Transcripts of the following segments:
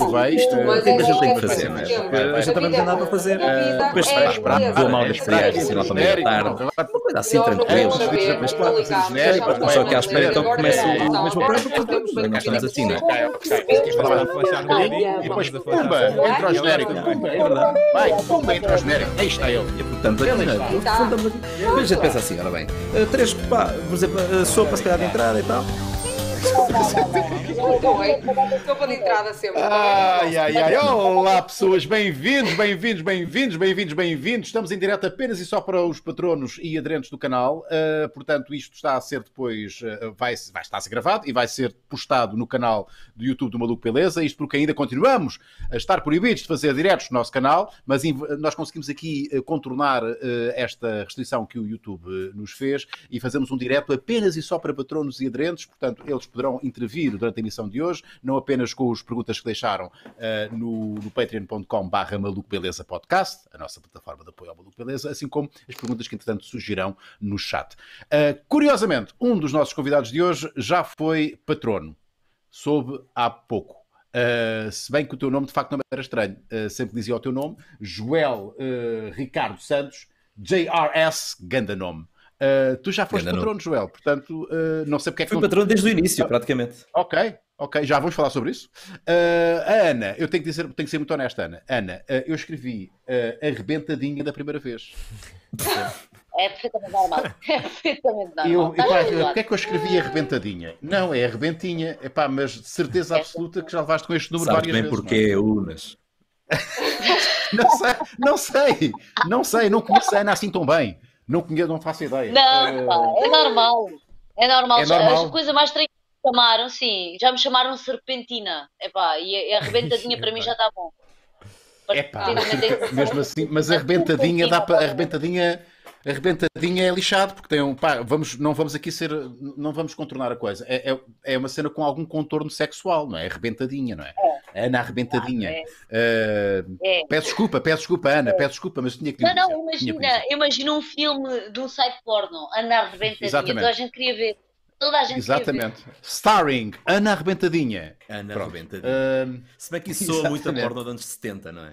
tu vais, tu, o que é que a gente tem que fazer? A gente também não tem nada para fazer. Depois se vais esperar, vou mal das feriadas, assim, lá também à tarde. Uma coisa assim, tranquilo. Mas claro, só que à espera então começa o mesmo programa. nós estamos assim, não é? E depois, pumba, entra o genérico. Vai, pumba, entra o genérico. Aí está ele. E portanto, a gente pensa assim, ora bem, três, pá, por exemplo, sopa se calhar de entrada e tal. É Estou para entrada sempre. Ai, ai, ai. Olá, pessoas. Bem-vindos, bem-vindos, bem-vindos, bem-vindos, bem-vindos. Estamos em direto apenas e só para os patronos e aderentes do canal. Uh, portanto, isto está a ser depois, uh, vai, vai estar a ser gravado e vai ser postado no canal do YouTube do Maluco Beleza. Isto porque ainda continuamos a estar proibidos de fazer diretos no nosso canal, mas nós conseguimos aqui uh, contornar esta restrição que o YouTube nos fez e fazemos um direto apenas e só para patronos e aderentes. Portanto, eles poderão intervir durante a de hoje, não apenas com as perguntas que deixaram uh, no, no patreon.com barra Maluco Beleza Podcast, a nossa plataforma de apoio ao Maluco Beleza, assim como as perguntas que entretanto surgirão no chat. Uh, curiosamente, um dos nossos convidados de hoje já foi patrono, soube há pouco. Uh, se bem que o teu nome de facto não era estranho, uh, sempre dizia o teu nome, Joel Ricardo Santos, JRS, ganda nome. Uh, tu já foste patrono, não. Joel, portanto, uh, não sei porque é que. Fui patrono desde o início, praticamente. Ok, ok, já vamos falar sobre isso. Uh, a Ana, eu tenho que, dizer, tenho que ser muito honesta, Ana. Ana, eu escrevi arrebentadinha da primeira vez. É perfeitamente normal. É perfeitamente normal. Eu, porque é que eu escrevi arrebentadinha? Não, é arrebentinha, epá, mas de certeza é absoluta que já levaste com este número Sabes várias bem vezes. porque é Unas. não sei, não sei, não sei, não a Ana assim tão bem. Não conheço, não faço ideia. Não, pá, eh, é normal. É normal. É normal. A coisa mais estranha que me chamaram, sim. Já me chamaram serpentina. Epá, e a arrebentadinha para mim já está bom. é pá, mesmo assim, mas a arrebentadinha dá para. A arrebentadinha arrebentadinha é lixado, porque tem um. Pá, vamos, não vamos aqui ser. Não vamos contornar a coisa. É, é, é uma cena com algum contorno sexual, não é? Arrebentadinha, não é? é. Ana arrebentadinha. Ah, é. Uh, é. Peço desculpa, peço desculpa, Ana, é. peço desculpa, mas tinha que. Não, não, imagina, imagina um filme de um site porno, Ana arrebentadinha. Exatamente. Toda a gente queria ver. Toda a gente Exatamente. Starring Ana Arrebentadinha. Ana Pronto. Arrebentadinha. Uh, Se bem que isso soa muito a porno dos anos 70, não é?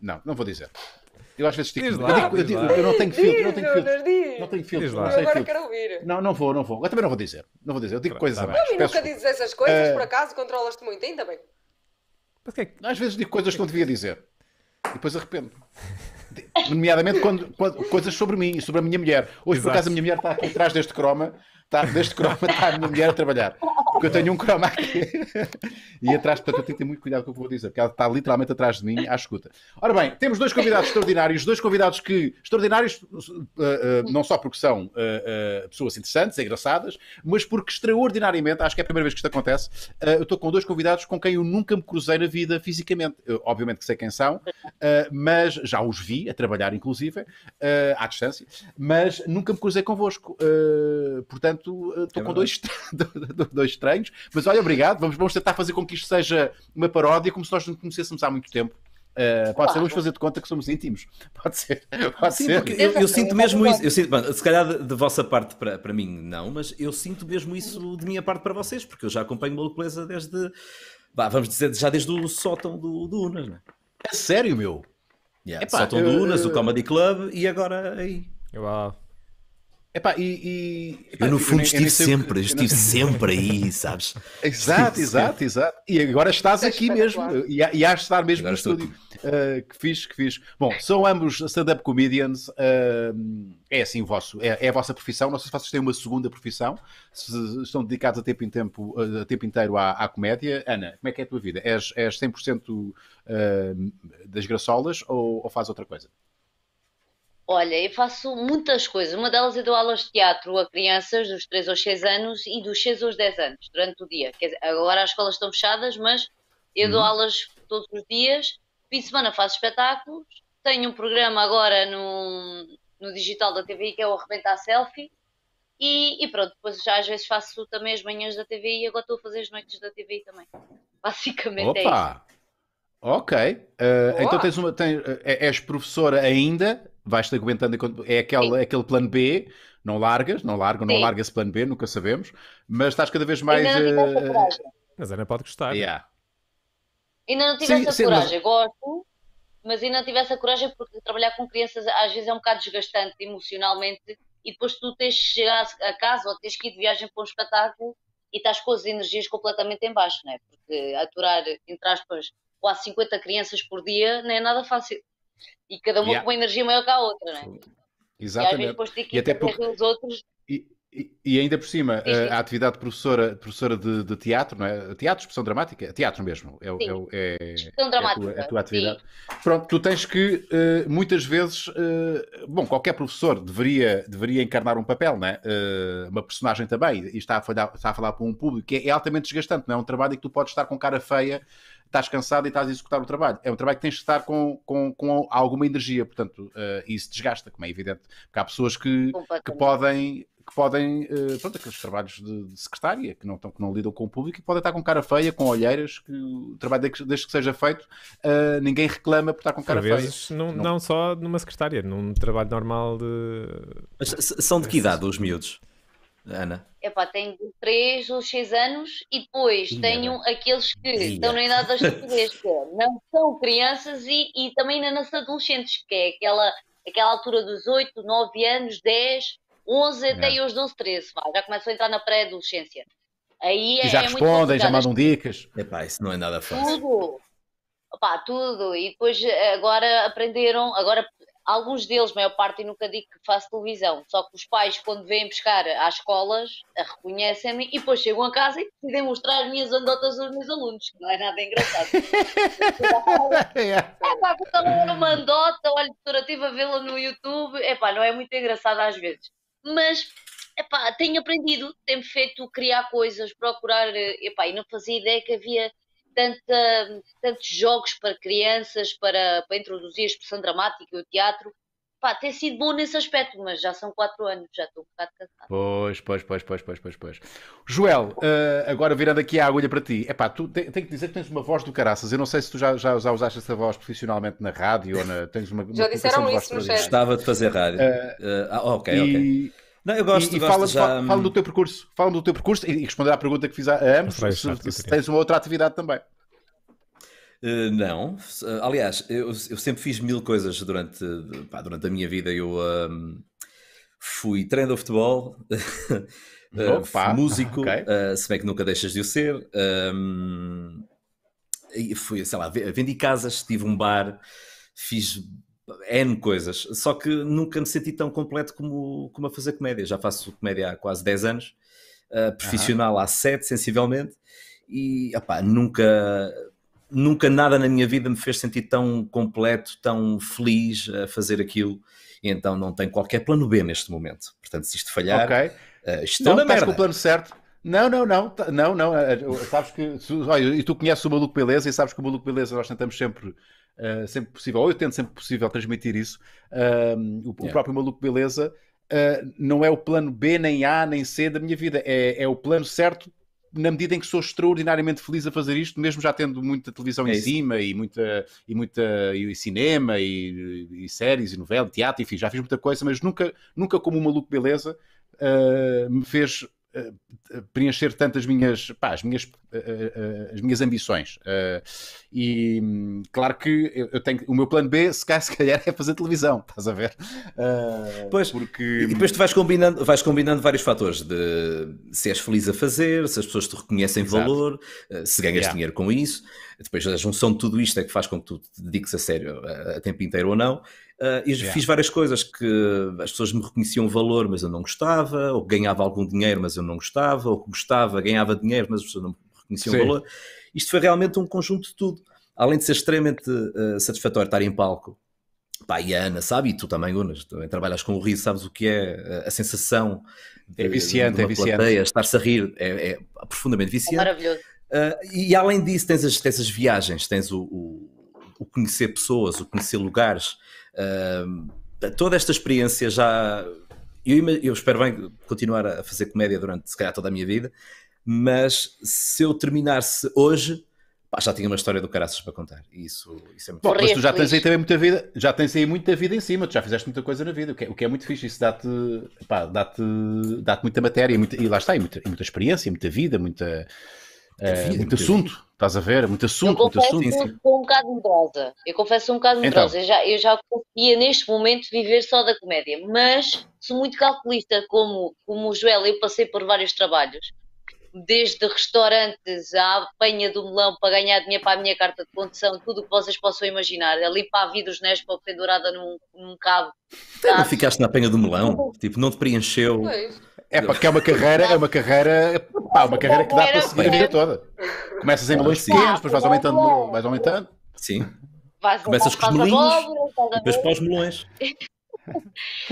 Não, não vou dizer. Eu às vezes digo, lá, eu, digo, eu, digo eu, não tenho filtro, não tenho filtro. não tenho filtro, não, agora quero ouvir. Não, não vou, não vou. Eu também não vou dizer. Não vou dizer, eu digo Pronto, coisas tá a mais. Não, e nunca dizes essas coisas, uh... por acaso, controlas-te muito, ainda bem. É às vezes digo coisas que não é devia dizer. E depois arrependo. Nomeadamente quando, quando, coisas sobre mim e sobre a minha mulher. Hoje, Exato. por acaso, a minha mulher está aqui atrás deste croma Tá, deste croma está a minha mulher a trabalhar. Porque eu tenho um croma aqui. e atrás, portanto, eu tenho que ter muito cuidado com o que vou dizer, porque ela está literalmente atrás de mim à escuta. Ora bem, temos dois convidados extraordinários, dois convidados que. extraordinários uh, uh, não só porque são uh, uh pessoas interessantes, engraçadas, mas porque extraordinariamente, acho que é a primeira vez que isto acontece, uh, eu estou com dois convidados com quem eu nunca me cruzei na vida fisicamente. Eu, obviamente que sei quem são, uh, mas já os vi a trabalhar, inclusive, à distância, mas nunca me cruzei convosco. portanto, Portanto, estou eh, é com dois, dois treinos. Mas olha, obrigado. Vamos, vamos tentar fazer com que isto seja uma paródia, como se nós não conhecêssemos há muito tempo. Uh, pode claro. ser, vamos fazer de conta que somos íntimos. Pode ser. Pode Sim, ser. Eu, eu, sinto mesmo isso. Eu sinto, bom, se calhar de, de, vossa parte para, para mim, não, mas eu sinto mesmo isso de minha parte para vocês, porque eu já acompanho o Maluco desde. Bah, vamos dizer, já desde o sótão do, do Unas, não é? É sério, meu? Yeah, Epá, sótão eu, do Unas, eu, o eh, Comedy Club e agora aí. Uau. Epá, e, e, epá, eu no fundo eu, estive sempre, que, estive sempre aí, sabes? Exato, exato, exato. E agora estás aqui mesmo, e, e há de estar mesmo agora no estúdio. Uh, que fiz, que fiz. Bom, são ambos stand-up comedians, uh, é assim o vosso, é, é, a vossa profissão. Não sei se vocês têm uma segunda profissão, se estão dedicados a tempo, em tempo, a tempo inteiro à, à comédia. Ana, como é que é a tua vida? És, és 100% uh, ah, das graçolas ou, ou outra coisa? Olha, eu faço muitas coisas. Uma delas eu dou aulas de teatro a crianças dos 3 aos 6 anos e dos 6 aos 10 anos, durante o dia. Dizer, agora as escolas estão fechadas, mas eu dou uhum. aulas todos os dias. Fim de semana faço espetáculos. Tenho um programa agora no, no digital da TV que é o Arrebentar Selfie. E, e, pronto, depois já às vezes faço também as manhãs da TV e agora estou a fazer as noites da TV também. Basicamente é Opa. é isso. Ok. Uh, então tens uma. Tens, eh, eh, és professora ainda vais-te aguentando. É aquele, aquele plano B, não largas, não largo, não larga esse plano B, nunca sabemos, mas estás cada vez mais. Ainda não tiveste uh... a eh, coragem. Mas ainda pode gostar. Yeah. Ainda não tivesse sim, a coragem, mas... gosto, mas ainda não tivesse a coragem porque trabalhar com crianças às vezes é um bocado desgastante emocionalmente e depois tu tens de chegar a casa ou tens que ir de viagem para um espetáculo e estás com as energias completamente em baixo, não é? Porque aturar, entre aspas, quase 50 crianças por dia não é nada fácil. E cada uma yeah. com uma energia maior que a outra, não é? Exatamente. E e até porque... os outros. E, e, e, ainda por cima, a, eh, a atividade de professora, professora de, de, teatro, não é? Teatro, expressão dramática? É teatro mesmo. É, é, é, expressão dramática. É a, tua, é a tua atividade. Sim. Pronto, tu tens que, uh, muitas vezes, uh, bom, qualquer professor deveria, deveria encarnar um papel, não é? Uh, uma personagem também, e está a, falar, está a falar para um público, que é, é altamente desgastante, não é? um trabalho em que tu podes estar com cara feia estás cansado e estás a executar o trabalho. É um trabalho que tens de estar com, com, com alguma energia, portanto, uh, isso desgasta, como é evidente, porque há pessoas que, que podem que podem, uh, pronto, aqueles trabalhos de, de, secretária, que não, que não lidam com o público e podem estar com cara feia, com olheiras, que o trabalho desde que seja feito, uh, ninguém reclama por estar com cara feia. Não, não... não, só numa secretária, num trabalho normal de... Mas são de que idade os miúdos? Ana? Epá, tenho de 3 ou 6 anos e depois Sim, tenho aqueles que Sim. estão na idade das estupidez, é, não são crianças e, e também ainda nascem adolescentes, que é aquela, aquela altura dos 8, 9 anos, 10, 11 até os 12, 13, vá, já começam a entrar na pré-adolescência. Aí é, já é respondem, já mandam dicas. Epá, isso não é nada fácil. Tudo. Opa, tudo. E depois eh, agora aprenderam, agora alguns deles, maior parte, nunca digo que faço televisão, só que os pais, quando vêm pescar às escolas, eh, reconhecem-me e depois chegam a casa e decidem mostrar as minhas andotas aos meus alunos, que não é nada engraçado. é pá, então uma andota, olha, doutora, estive a vê-la no YouTube, é pá, não é muito engraçado às vezes. Mas é pá, tenho aprendido, tenho feito criar coisas, procurar, eh, epá, e não fazia ideia que havia tanta, tantos jogos para crianças, para, para introduzir a expressão dramática e o teatro. Pá, tem sido bom nesse aspecto, mas já são quatro anos, já estou um bocado cansado. Pois, pois, pois, pois, pois, pois, pois. Joel, uh, agora virando aqui a agulha para ti. É pá, tu te, tenho que dizer que tens uma voz do caraças. Eu não sei se tu já, já, já usaste essa voz profissionalmente na rádio ou na, tens uma. já uma disseram isso no chat. Gostava de fazer rádio. Uh, uh, ok, e... ok. Não, eu gosto, e, e gosto fala, já... fala, hum. do teu percurso, fala do teu percurso e, e responder à pergunta que fiz a ambos, se, se, se tens uma outra atividade também. Uh, não, uh, aliás, eu, eu, sempre fiz mil coisas durante, pá, durante a minha vida. Eu hum, fui treinador de futebol, uh, músico, okay. se bem que nunca deixas de o ser. Um, fui, sei lá, vendi casas, tive um bar, fiz N coisas, só que nunca me senti tão completo como, como a fazer comédia. Já faço comédia há quase 10 anos, uh, profissional uhum. há 7, sensivelmente, e nunca, nunca nada na minha vida me fez sentir tão completo, tão feliz a fazer aquilo. E então não tenho qualquer plano B neste momento. Portanto, se isto falhar, okay. uh, estou não, na merda. com o plano certo. Não, não, não, não, não. É, é, sabes que. e tu conheces o Maluco Beleza e sabes que o Maluco Beleza nós tentamos sempre ah, sempre possível, ou eu tento sempre possível transmitir isso. Uh, o, yeah. o, próprio Maluco Beleza uh, não é o plano B, nem A, nem C da minha vida, é, é o plano certo na medida em que sou extraordinariamente feliz a fazer isto, mesmo já tendo muita televisão é em cima e muita e muita e cinema e, e, séries e novela, teatro, enfim, já fiz muita coisa, mas nunca nunca como um maluco beleza uh, me fez eh, eh, preencher tanto as minhas, pá, as minhas, eh, as minhas ambições. e hum, claro que eu tenho, o meu plano B, se calhar, é fazer televisão, estás a ver? pois, porque... e depois tu vais combinando, vais combinando vários fatores de se és feliz a fazer, se as pessoas te reconhecem Exato. valor, se ganhas yeah. dinheiro com isso. Depois a junção de tudo isto é que faz com que tu te dediques a sério a, tempo inteiro ou não. Uh, e yeah. fiz várias coisas que as pessoas me reconheciam valor, mas eu não gostava, ou ganhava algum dinheiro, mas eu não gostava, ou gostava, ganhava dinheiro, mas as pessoas não reconheciam Sim. valor. Isto foi realmente um conjunto de tudo. Além de ser extremamente uh, satisfatório estar em palco, pá, e a Ana sabe, e tu também, Unas, também trabalhas com o riso, sabes o que é ah, a sensação é de, é viciante, de uma é viciante. estar-se a rir, é, é profundamente viciante. É maravilhoso. Uh, e além disso, tens as, tens as viagens, tens o, o, o, conhecer pessoas, o conhecer lugares, uh, toda esta experiência já. Eu, eu, espero bem continuar a fazer comédia durante, se calhar, toda a minha vida, mas se eu terminasse hoje, pá, já tinha uma história do caraças para contar. Isso, isso é muito Bom, é Mas tu já tens aí também muita vida, já tens aí muita vida em cima, tu já fizeste muita coisa na vida, o que é, o que é muito fixe, isso dá-te dá-te dá, -te, muita matéria e, muita, e lá está, e muita, e muita experiência, muita vida, muita é, é, muito assunto, estás a ver? Muito é assunto, muito assunto. Eu confesso um bocado medrosa. Eu confesso um bocado então. medrosa. Então. Eu, já, eu já conseguia neste momento viver só da comédia, mas sou muito calculista, como, como o Joel. Eu passei por vários trabalhos, desde restaurantes à apanha do melão para ganhar dinheiro para a minha carta de condução, tudo o que vocês possam imaginar. Ali para a vida dos Nespa pendurada num, num cabo. Até não ficaste na apanha do melão? Tipo, não te preencheu? Pois. É porque é uma carreira, é uma carreira, pá, uma carreira que dá para seguir a vida toda. Começas em melões pequenos, depois vais aumentando, vais aumentando. Sim. Vais Começas com os melões, depois para os melões.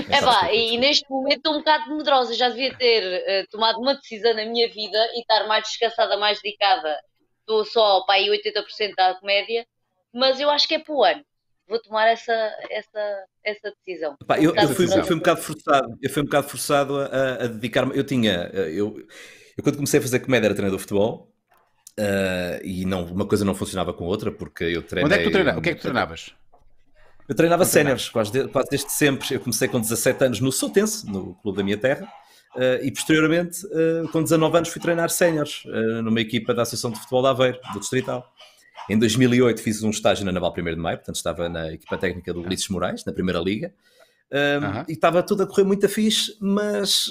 É pá, e neste momento estou um bocado medrosa. Já devia ter uh, tomado uma decisão na minha vida e estar mais descansada, mais dedicada. Estou só para aí 80% da comédia, mas eu acho que é para o ano vou tomar essa, essa, essa decisão. eu, eu, fui, eu, fui, um bocado forçado, eu fui um bocado forçado a, a dedicar-me. Eu tinha, eh, eu, eu quando comecei a fazer comédia era treinador de futebol. Uh, e não, uma coisa não funcionava com outra, porque eu treinei... Onde é que tu treinavas? O que é que tu treinavas? Eu treinava séniores, quase, quase desde sempre. Eu comecei com 17 anos no Sotense, no clube da minha terra, uh, e posteriormente, uh, com 19 anos, fui treinar séniores, numa equipa da Associação de Futebol de Aveiro, do Distrital. Em 2008 fiz um estágio na Naval 1 de Maio, portanto estava na equipa técnica do Ulisses Moraes, na Primeira Liga, um, uh -huh. e estava tudo a correr muito fixe, mas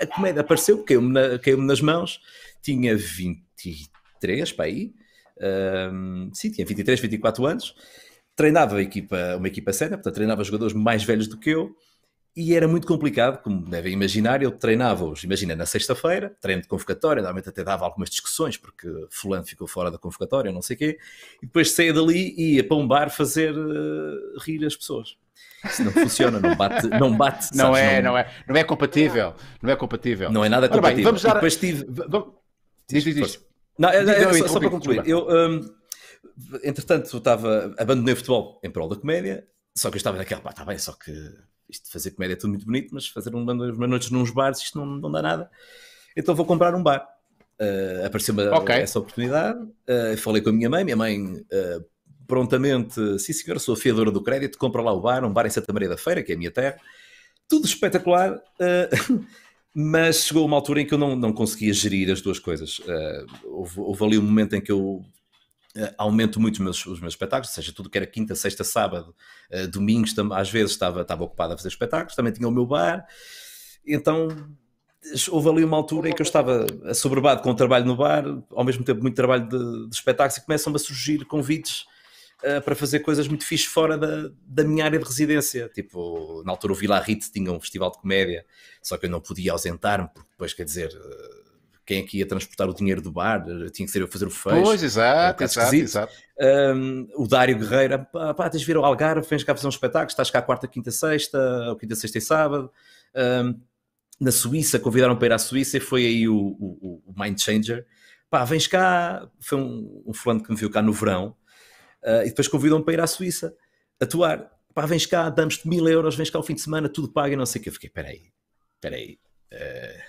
a comédia apareceu, caiu-me na, caiu nas mãos, tinha 23 para aí, um, sim, tinha 23, 24 anos, treinava equipa, uma equipa séria, portanto treinava jogadores mais velhos do que eu, e era muito complicado, como devem imaginar, eu treinava-os, imagina, na sexta-feira, treino de convocatória, normalmente até dava algumas discussões, porque fulano ficou fora da convocatória, não sei o quê, e depois saía dali e ia para um bar fazer uh, rir as pessoas. Isso não funciona, não bate, não bate. Sabes, não é, não... não... é, não é compatível, não é compatível. Não é nada compatível. Bem, vamos dar... depois tive... Vamos... Diz, diz, diz. Não, é, é, é, só, só, para concluir, eu, um, entretanto, eu estava, abandonei o futebol em prol da comédia, só que eu estava naquela, pá, está bem, só que isto de fazer comédia é tudo muito bonito, mas fazer uma, uma noite num bares, isto não, não dá nada. Então vou comprar um bar. Uh, ah, apareceu okay. essa oportunidade, uh, falei com a minha mãe, minha mãe uh, prontamente, sim senhor, sou a fiadora do crédito, compra lá o bar, um bar em Santa Maria da Feira, que é a minha terra, tudo espetacular, mas chegou uma altura em que eu não, não conseguia gerir as duas coisas. houve, houve ali um momento em que eu Uh, aumento muito os meus, os meus espetáculos, seja, tudo que era quinta, sexta, sábado, uh, domingos, tam, às vezes estava, estava ocupado a fazer espetáculos, também tinha o meu bar, então houve ali uma altura em que eu estava assoberbado com o trabalho no bar, ao mesmo tempo muito trabalho de, de espetáculos, e começam-me a surgir convites uh, para fazer coisas muito fixe fora da, da minha área de residência. Tipo, na altura o Vila Rite tinha um festival de comédia, só que eu não podia ausentar-me, porque depois, quer dizer quem aqui é ia transportar o dinheiro do bar, eh, tinha que ser eu fazer o fecho. Pois, exato, é um exato, exato. Um, o Dário Guerreiro, pá, pá, tens de vir ao Algarve, vens cá fazer um espetáculo, estás cá quarta, quinta, sexta, ou quinta, sexta e sábado. Um, na Suíça, convidaram para ir à Suíça e foi aí o, o, o Mind Changer. Pá, vens cá, foi um, um fulano que me viu cá no verão, uh, e depois convidam-me para ir à Suíça atuar. Pá, vens cá, damos-te mil euros, vens cá o fim de semana, tudo paga e não sei o que. Eu fiquei, peraí, peraí. Uh eh,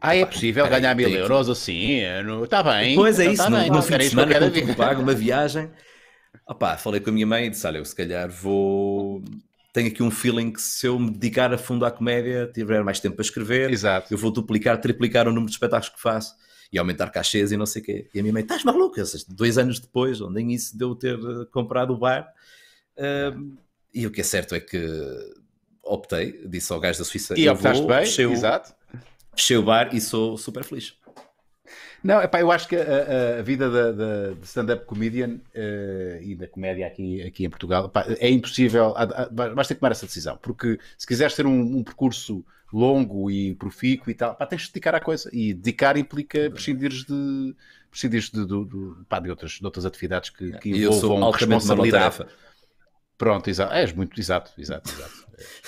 ah, é possível ganhar mil euros assim? Está bem. Pois é isso, tá no, no fim de semana eu tudo pago, uma viagem. Opa, falei com a minha mãe e disse, olha, eu se calhar vou... Tenho aqui um feeling que se eu me dedicar a fundo à comédia, tiver mais tempo para escrever, Exato. eu vou duplicar, triplicar o número de espetáculos que faço e aumentar cachês e não sei o quê. E a minha mãe, estás maluca? Dois anos depois, onde nem é isso de eu ter eh, comprado o bar. Um, e o que é certo é que optei, disse ao gajo da Suíça, e optaste vou, bem, exato fechei o bar e sou super feliz. Não, epá, eu acho que a, a vida da, de stand-up comedian uh, e da comédia aqui, aqui em Portugal epá, é impossível. Vais ter que tomar essa decisão, porque se quiseres ter um, um percurso longo e profícuo e tal, pá, tens de dedicar à coisa. E dedicar implica prescindires de, prescindir de, de, de, outras, de outras atividades que, que envolvam responsabilidade. Pronto, exato. És muito, exato, exato, exato.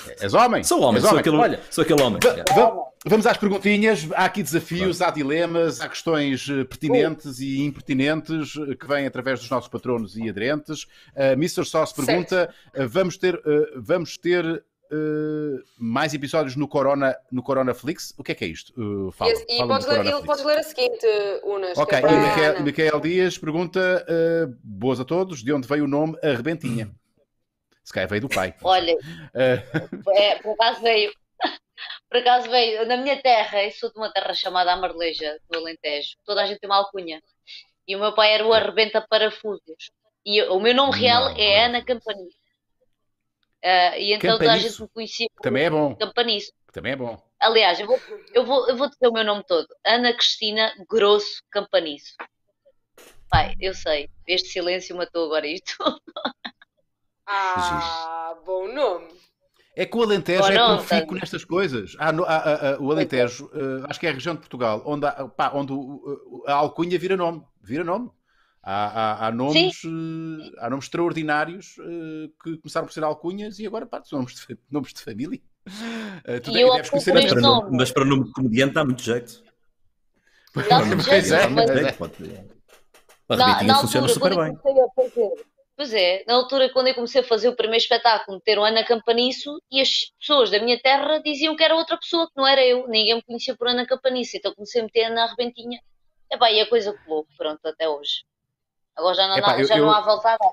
É, és homem. Sou homem, és sou, Aquele, Olha, sou aquele homem. É vamos às perguntinhas. Há aqui desafios, claro. há dilemas, há questões eh, pertinentes oh. e impertinentes eh, que vêm através dos nossos patronos e aderentes. Uh, eh, Mr. Sauce pergunta: certo. vamos ter, uh, vamos ter Uh, mais episódios no Corona no Coronaflix. O que é que é isto? Uh, fala, yes, e fala podes, ler, podes ler a seguinte, Unas. Ok, é e Miquel, Dias pergunta: uh, Boas a todos, de onde veio o nome Arrebentinha? Hum. Se calhar veio do pai. Olha, uh... é, por acaso veio. Por acaso veio, na minha terra, eu sou de uma terra chamada Amarleja, do Alentejo, toda a gente tem uma alcunha. E o meu pai era o Arrebenta Parafusos. E eu, o meu nome real não, é não. É. Ana Campanil. Uh, e então toda a gente me conhecia. Também é bom. Campaniço. Também é bom. Aliás, eu vou, eu vou, eu vou dizer o meu nome todo: Ana Cristina Grosso Campaniço. Pai, eu sei, este silêncio matou agora isto. ah, bom nome. É que o Alentejo oh, não, é profícuo nestas coisas. Ah, no, ah, ah, ah, o é. Alentejo, uh, acho que é a região de Portugal, onde, há, pá, onde a alcunha vira nome. Vira nome. Há, há, há nomes, uh, há nomes extraordinários uh, que começaram por ser alcunhas e agora pá, são nomes de, nomes de família. tu e deves conhecer mas, para nome, mas para nome de comediante dá muito jeito. É, dá muito jeito. Dá muito jeito. Pá, funciona super bem. Pois é, na altura quando eu comecei a fazer o primeiro espetáculo, meteram Ana Campaniço e as pessoas da minha terra diziam que era outra pessoa, que não era eu, ninguém me conhecia por Ana Campaniço, então comecei a meter Ana Arrebentinha. é e a coisa colou, pronto, até hoje. Agora já não, Epá, já eu, não há volta a dar.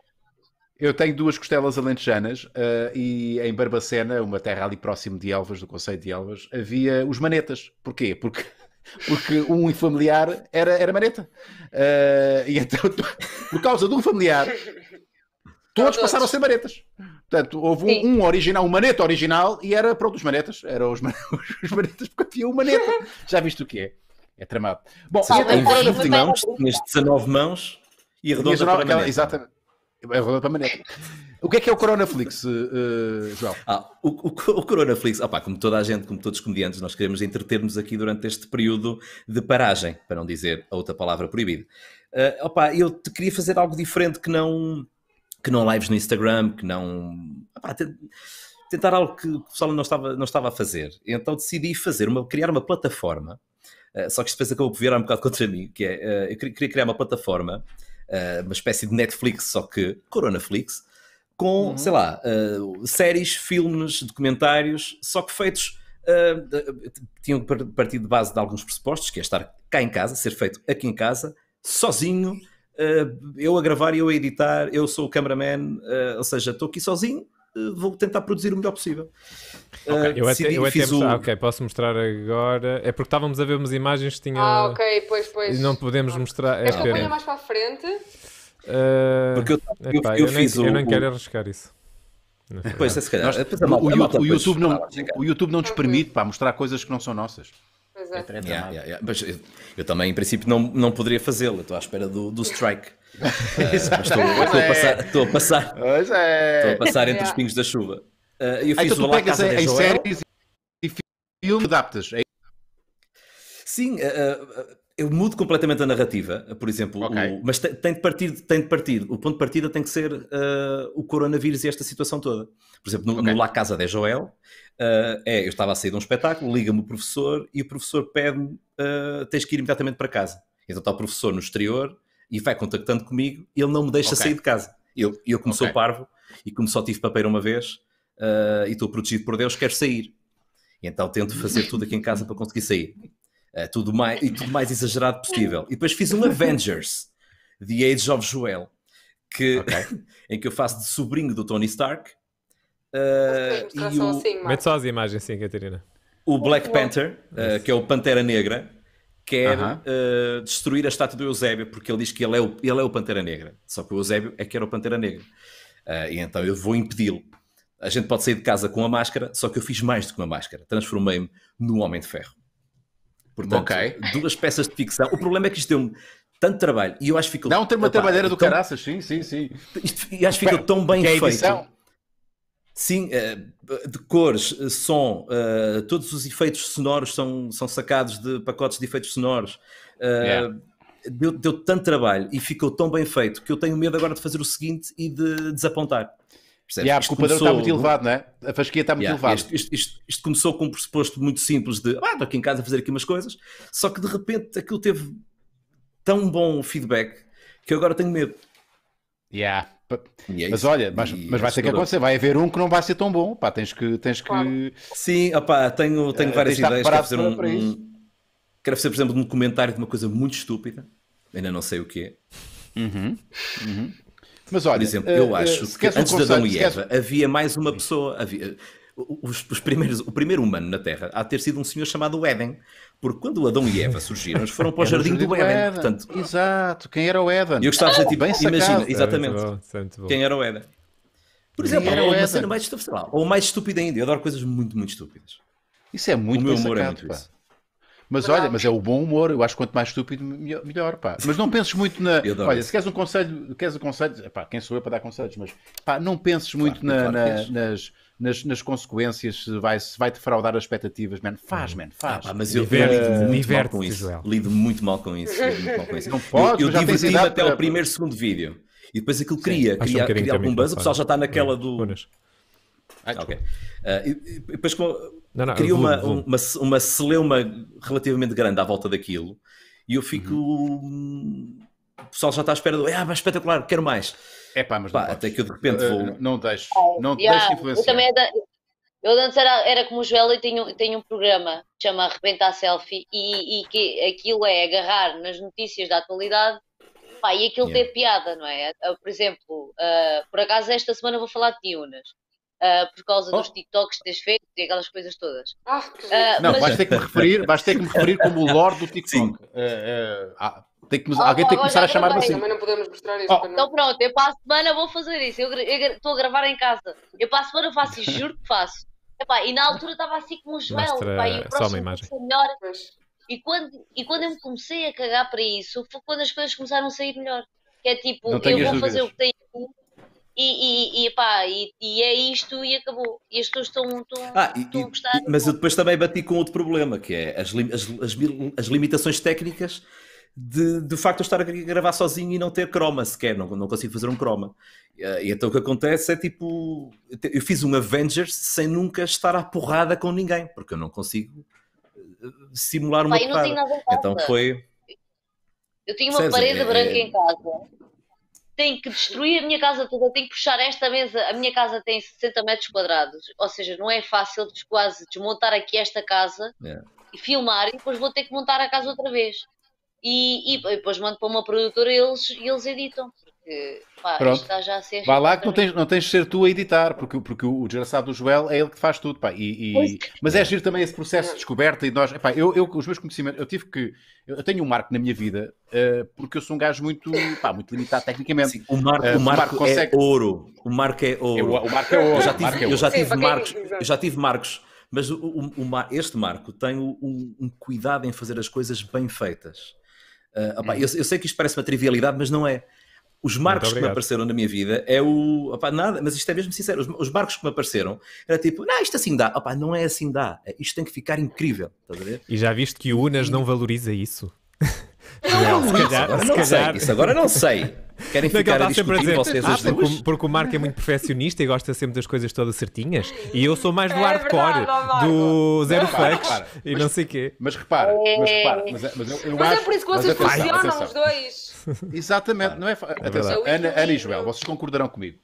Eu tenho duas costelas alentejanas uh, e em Barbacena, uma terra ali próximo de Elvas, do Conselho de Elvas, havia os manetas. Porquê? Porque porque um familiar era, era maneta. Uh, e então, por causa de um familiar, Todos Todos. passaram a ser manetas. Portanto, houve um, um, original, um maneta original, e era, pronto, os manetas. Eram os, man... os manetas, porque havia um maneta. Já viste o que é? É tramado. Bom, Sim, então, em 20 mãos, tinhas 19 mãos e arredonda para maneta. Exatamente. É arredonda para maneta. O que é que é o Coronaflix, uh, João? Ah, o, o, o Coronaflix, opa, como toda a gente, como todos os comediantes, nós queremos entreter-nos aqui durante este período de paragem, para não dizer a outra palavra proibida. Uh, eh, opa, eu te queria fazer algo diferente que não que não lives no Instagram, que não. Apá, tentar algo que o pessoal não estava, não estava a fazer. Então decidi fazer uma, criar uma plataforma. Uh, só que isto depois acabou por virar um bocado contra mim, que é, uh, eu queria criar uma plataforma, uh, uma espécie de Netflix, só que Coronaflix, com, uhum. sei lá, séries, filmes, documentários, só que feitos, tinham partido de base de alguns pressupostos, que é estar cá em casa, ser feito aqui em casa, sozinho, eh, eu a gravar e eu a editar, eu sou o cameraman, eh, ou seja, estou aqui sozinho, eh, vou tentar produzir o melhor possível. Okay. eu até, eu até o... ah, ok, posso mostrar agora. É porque estávamos a ver umas imagens que tinha. Ah, ok, pois, pois. E não podemos ah. mostrar. é, ponha mais para a frente? Uh... Porque eu, Epá, eu, eu, fiz nem, o... eu nem quero arriscar isso. Pois, é, se calhar. Nós, o, o, YouTube não, o YouTube não nos permite pá, mostrar coisas que não são nossas é. é yeah, é? yeah, yeah. Mas eu, eu, também, em princípio, não, não poderia fazê-lo. Estou à espera do, do strike. uh, estou, a é. passar, estou a passar, é. estou a passar entre os pingos da chuva. Uh, eh, eu fiz Aí, então, o Lá Casa em, em séries e filmes adaptas. É Sim, uh, uh, eu mudo completamente a narrativa, por exemplo, okay. o, mas tem, tem, de partir, tem de partir, o ponto de partida tem que ser uh, o coronavírus e esta situação toda. Por exemplo, no, okay. no La Casa de Joel, uh, é, eu estava a sair de um espetáculo, liga-me o professor e o professor pede-me, uh, tens que ir imediatamente para casa. Então está o professor no exterior e vai contactando comigo e ele não me deixa okay. sair de casa. Eu, eu como sou parvo e como só tive papeira uma vez e estou protegido por Deus, quero sair. Então tento fazer tudo aqui em casa para conseguir sair uh, tudo mais, e tudo mais exagerado possível. E depois fiz um Avengers, The Age of Joel, que, okay. em que eu faço de sobrinho do Tony Stark. Uh, e o... assim, Mete só as imagens, sim, Catarina. O Black Panther, uh, que é o Pantera Negra, quer uh -huh. uh, destruir a estátua do Eusébio, porque ele diz que ele é, o, ele é o Pantera Negra. Só que o Eusébio é que era o Pantera Negra. e então eu vou impedi-lo. A gente pode sair de casa com a máscara, só que eu fiz mais do que uma máscara. Transformei-me no Homem de Ferro. Portanto, okay. duas peças de ficção. O problema é que isto deu-me tanto trabalho e eu acho que ficou. Não, tem uma opa, do tão... caraças, sim, sim, sim. Isto, e acho que ficou tão bem que é feito. É sim, eh, de cores, eh, som, eh, todos os efeitos sonoros são, são sacados de pacotes de efeitos sonoros. Yeah. Deu, deu tanto trabalho e ficou tão bem feito que eu tenho medo agora de fazer o seguinte e de desapontar. Percebes? Yeah, porque o padrão começou... está muito elevado, não é? A fasquia está muito yeah, elevada. Isto, isto, isto, isto, começou com um pressuposto muito simples de, ah, estou aqui em casa a fazer aqui umas coisas, só que de repente aquilo teve tão bom feedback que eu agora tenho medo. Yeah. É mas olha, mas, mas vai é ser que acontecer, vai haver um que não vai ser tão bom, pá, tens que... Tens que... Claro. Sim, opá, tenho, eh, tenho várias ideias, quero fazer um, um... Quero fazer, por exemplo, um comentário de uma coisa muito estúpida, ainda não sei o que é. Uhum. Uhum. Mas olha, Por exemplo, eu eh, acho uh, que antes de Adão e Eva havia mais uma pessoa. Havia, os, os, primeiros, o primeiro humano na Terra a ter sido um senhor chamado Éden. Porque quando Adão e Eva surgiram, eles foram para o jardim, jardim do, do Éden. Éden. Portanto, Exato, quem era o Éden? Eu gostava de dizer, tipo, Bem imagina, sacado. exatamente. É bom, Quem era o Éden? Por exemplo, era uma cena mais estúpida, sei lá, ou mais estúpida ainda. Eu adoro coisas muito, muito estúpidas. Isso é muito o meu humor é sacado, é muito pá. isso. Mas olha, mas é o bom humor, eu acho que quanto mais estúpido, melhor, pá. Mas não penses muito na. Olha, se queres um conselho, queres um conselho, pá, quem sou eu para dar conselhos, mas pá, não penses muito claro, na, claro na, nas. Nas, nas, consequências, se vai, se vai defraudar as expectativas, man. Faz, uhum. man, faz. Ah, mas eu, lido, muito com isso. lido muito mal com isso. Não pode, eu, eu diverti-me até para... o primeiro, segundo vídeo. E depois aquilo cria, Sim, cria, um cria algum buzz, o pessoal já está naquela do. Ah, Uh, e, e, depois, como, não, não, cria uma, vou, uma, uma celeuma relativamente grande à volta daquilo e eu fico. Uhum. O pessoal já está à espera do. Ah, mas espetacular, quero mais. É pá, mas. Pá, até que eu de repente eh, vou. Uh, não deixo. Não yeah, é, deixo influenciar. É eu também eu antes era, era como o Joel e tenho, tenho um programa que chama Arrebentar Selfie e, e que aquilo é agarrar nas notícias da atualidade pá, e aquilo yeah. piada, não é? Por exemplo, uh, por acaso esta semana vou falar de Tiunas. Uh, por causa oh. dos TikToks tens feito e aquelas coisas todas. Ah, que... uh, não, mas... vais, ter que me referir, vais ter que me referir como o Lord do TikTok. Uh, tem que, oh, alguém tem que começar a chamar-me assim. Também não podemos mostrar isso. Oh. Então pronto, eu para a semana vou fazer isso. Eu estou a gravar em casa. Eu para a semana faço isso, juro que faço. Epá, e na altura estava assim como um joelho. Pá, e o imagem. melhor. E quando, e quando eu me comecei a cagar para isso, foi quando as coisas começaram a sair melhor. Que é tipo, eu vou dúvidas. fazer o que tenho e, e, e pá, e, e, é isto e acabou. E as pessoas estão, estão, ah, estão e, a gostar. Mas eu depois também bati com outro problema, que é as, as, as, as limitações técnicas de, de facto eu estar a gravar sozinho e não ter croma sequer, não, não consigo fazer um croma. Eh, e então o que acontece é tipo, eu fiz um Avengers sem nunca estar à porrada com ninguém, porque eu não consigo eh, simular uma Pai, porrada. Então foi... Eu tinha uma César, parede é, branca é... em casa tenho que destruir a minha casa toda, tenho que puxar esta mesa. A minha casa tem 60 metros quadrados, ou seja, não é fácil quase desmontar aqui esta casa yeah. É. e filmar e depois vou ter que montar a casa outra vez. E, e, e depois mando para uma produtora e eles, eles editam porque pá, Pronto. está já a ser. lá que não tens, não tens de ser tu a editar, porque, porque o, desgraçado do Joel é ele que faz tudo. Pá, e, e... É. Mas é giro também esse processo de descoberta e nós. Pá, eu, eu, os meus conhecimentos, eu tive que. Eu tenho um marco na minha vida, uh, porque eu sou um gajo muito, pá, muito limitado tecnicamente. Sim, o, marco, uh, o, marco é o marco consegue... é, é ouro. O marco é ouro. Eu, o marco é ouro. Eu já tive, eu já tive Sim, marcos. Eu já tive marcos. Mas o, o, este marco tem um cuidado em fazer as coisas bem feitas. Uh, eh, opa, hum. eu, eu, sei que isto parece uma trivialidade, mas não é. Os marcos que me apareceram na minha vida é o. Opa, nada, mas isto é mesmo sincero. Os, os marcos que me apareceram era tipo, não, isto assim dá. Opa, não é assim dá. É, isto tem que ficar incrível. E já viste que o Unas não valoriza isso? Não, se calhar, se calhar... sei. Isso agora não sei. Querem não, ficar tá a discutir dizer, vocês ah, porque, porque, o Marco é muito perfeccionista e gosta sempre das coisas todas certinhas. E eu sou mais do é hardcore, verdade, do zero flex e mas, não sei o quê. Mas repara, mas repara. É. Mas, é, mas, eu, eu mas acho, é por isso que vocês funcionam os dois. Exatamente, claro. não é, é atenção, é Ana, Ana e Joel, vocês concordarão comigo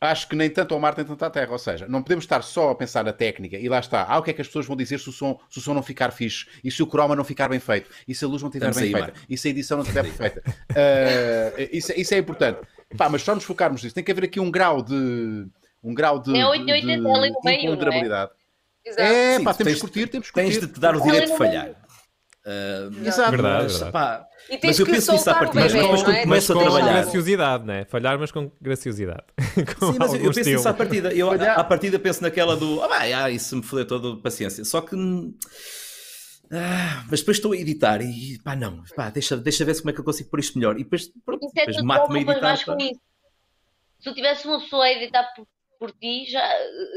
acho que nem tanto ao mar nem tanto à terra. Ou seja, não podemos estar só a pensar na técnica e lá está. Ah, o que é que as pessoas vão dizer se o som, se o som não ficar fixe? E se o croma não ficar bem feito? E se a luz não estiver bem aí, feita? Mano. E se a edição não estiver perfeita? Uh, eh, isso, é, isso, é importante. Pá, mas só nos focarmos nisso. Tem que haver aqui um grau de. Um grau de. É É? É? é, Sim, temos que curtir, temos que curtir. Tens de te dar o direito de falhar. Uh, exato, verdade, mas, verdade. Pá, e tens mas eu que penso nisso à partida. Mas, bebê, mas, é? mas com, a graciosidade, né? Falhar, mas com graciosidade. com Sim, mas eu penso isso nisso à partida. Eu, Falhar... à partida, penso naquela do. Ah, vai, ah isso me fodeu todo paciência. Só que. Ah, mas depois estou a editar e pá, não, pá, deixa, deixa ver como é que eu consigo pôr isto melhor. E depois, pronto, isso é depois mato-me a editar. Se eu tivesse uma pessoa a editar por, por ti, já,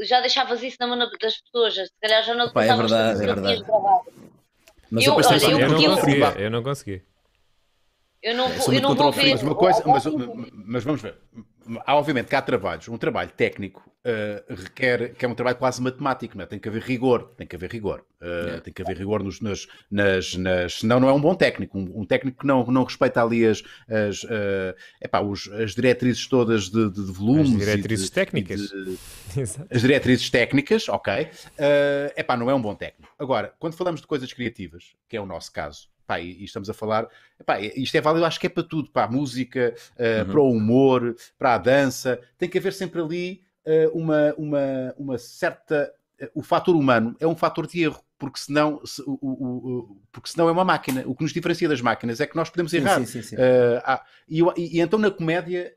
já deixavas isso na mão das pessoas. Se calhar já não Opa, é verdade, é verdade. Mas eu, eu, olha, eu, eu, não consegui, eu não consegui. Eu não é, vou, eu não vou ver. Mas, uma coisa, mas, mas vamos ver há obviamente que há trabalhos, um trabalho técnico uh, requer, que é um trabalho quase matemático, não é? tem que haver rigor, tem que haver rigor, uh, é. tem que haver rigor nos, nas, nas, nas, senão não é um bom técnico, um, um técnico que não, não respeita ali as, as, uh, epá, os, as diretrizes todas de, de, de volumes. As diretrizes de, técnicas. as diretrizes técnicas, ok, uh, epá, não é um bom técnico. Agora, quando falamos de coisas criativas, que é o nosso caso, Pá, e, estamos a falar, pá, isto é válido, acho que é para tudo, para a música, uh, uhum. para o humor, para a dança, tem que haver sempre ali uh, uma, uma, uma certa. Uh, o fator humano é um fator de erro, porque senão, se, o, o, o, porque senão é uma máquina. O que nos diferencia das máquinas é que nós podemos errar. Sim, sim, sim, há, e, e, então na comédia,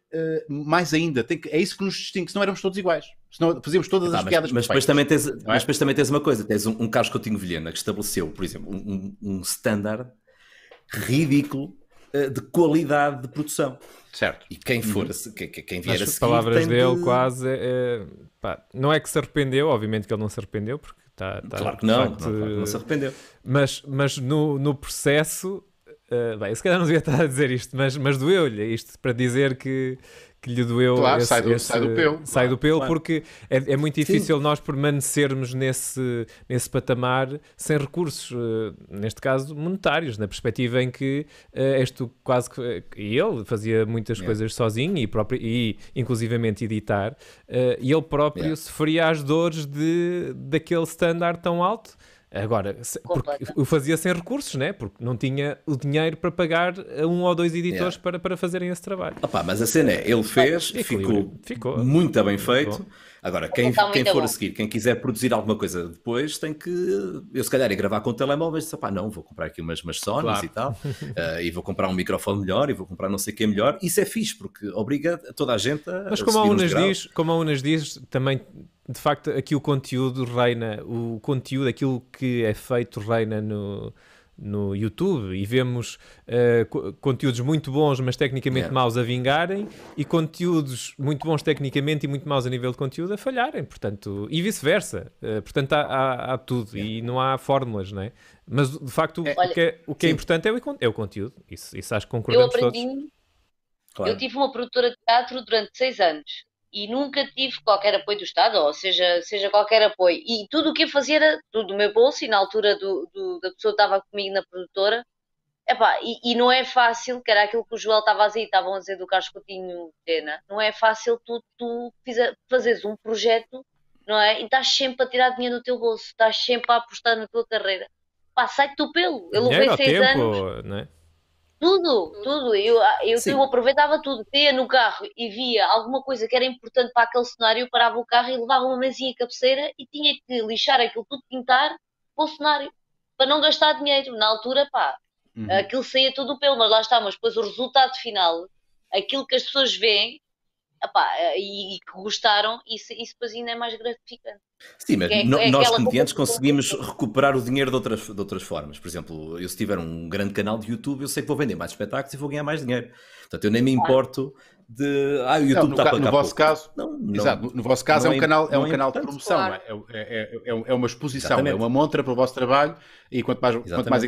mais ainda, que, é isso que nos distingue, senão éramos todos iguais. Senão fazíamos todas as mas, piadas mas depois, também tens, é? mas depois também tens uma coisa: tens um, um Carlos Coutinho Vilhena que estabeleceu, por exemplo, um, um, um standard ridículo eh, de qualidade de produção. Certo. E quem for, uhum. quem, quem vier a seguir... As palavras dele de... quase... É, é, pá, não é que se arrependeu, obviamente que ele não se arrependeu, porque está... Tá claro que não, facto, não, não, se arrependeu. Mas, mas no, no processo, uh, bem, se calhar não devia estar a dizer isto, mas, mas doeu-lhe isto para dizer que que lhe doeu. Claro, esse, sai, do, esse, sai do pelo. Sai do pelo claro. porque é, é, muito difícil Sim. nós permanecermos nesse, nesse patamar sem recursos, eh, neste caso monetários, na perspectiva em que uh, és tu quase que. Eh, e ele fazia muitas coisas sozinho e, próprio, e inclusivamente editar, uh, e ele próprio yeah. sofria as dores de, daquele standard tão alto. Agora, porque eu fazia sem recursos, né? Porque não tinha o dinheiro para pagar a um ou dois editores yeah. para, para fazerem esse trabalho. Opa, mas a cena é, ele fez, ah, ficou, ficou, muito bem ficou. feito. Agora, quem, quem for bom. a seguir, quem quiser produzir alguma coisa depois, tem que. Eu, se calhar, ia gravar com telemóveis, disse, pá, não, vou comprar aqui umas, umas Sonys claro. e tal, uh, e vou comprar um microfone melhor, e vou comprar não sei o que é melhor. Isso é fixe, porque obriga toda a gente a. Mas como a, Unas diz, como a Unas diz, também de facto, aqui o conteúdo reina, o conteúdo, aquilo que é feito reina no, no YouTube e vemos uh, conteúdos muito bons, mas tecnicamente yeah. maus a vingarem, e conteúdos muito bons tecnicamente e muito maus a nível de conteúdo a falharem, portanto, e vice-versa. Uh, portanto, há, há, há tudo yeah. e não há fórmulas, não é? Mas de facto, é, o, olha, que é, o que é importante é o, é o conteúdo, isso, isso acho que concordamos eu aprendi, todos. Claro. Eu tive uma produtora de teatro durante seis anos e nunca tive qualquer apoio do Estado, ou seja, seja qualquer apoio. E tudo o que eu fazia era tudo do meu bolso e na altura do, do, da pessoa que estava comigo na produtora. Epá, e, e não é fácil, que era aquilo que o Joel estava a dizer, estavam a dizer do Carlos Coutinho Tena, não é fácil tu, tu fazeres um projeto, não é? E estás sempre a tirar dinheiro do teu bolso, estás sempre a apostar na tua carreira. Pá, sai-te do pelo. Eu levei seis tempo, anos. Né? Tudo, hum. tudo. Eu, ah, eu, eu aproveitava tudo. tinha no carro e via alguma coisa que era importante para aquele cenário, parava o carro e levava uma mesinha cabeceira e tinha que lixar aquilo tudo, pintar para o cenário, para não gastar dinheiro. Na altura, pá, uhum. aquilo saía tudo pelo, mas lá está. Mas depois o resultado final, aquilo que as pessoas veem, Epá, eh, e, e, que gostaram, isso, isso depois ainda é mais gratificante. Sim, mas é, é nós comediantes conseguimos é recuperar o dinheiro de outras, de outras formas. Por exemplo, eu se tiver um grande canal de YouTube, eu sei que vou vender mais espetáculos e vou ganhar mais dinheiro. Portanto, eu nem me importo de. Ah, o YouTube está no, tá no vosso pouco. caso, não, não, exato, no vosso caso é um é, canal, é um é canal de promoção, é? claro. é, é, é, uma exposição, Exatamente. é uma montra para o vosso trabalho e quanto mais, quanto mais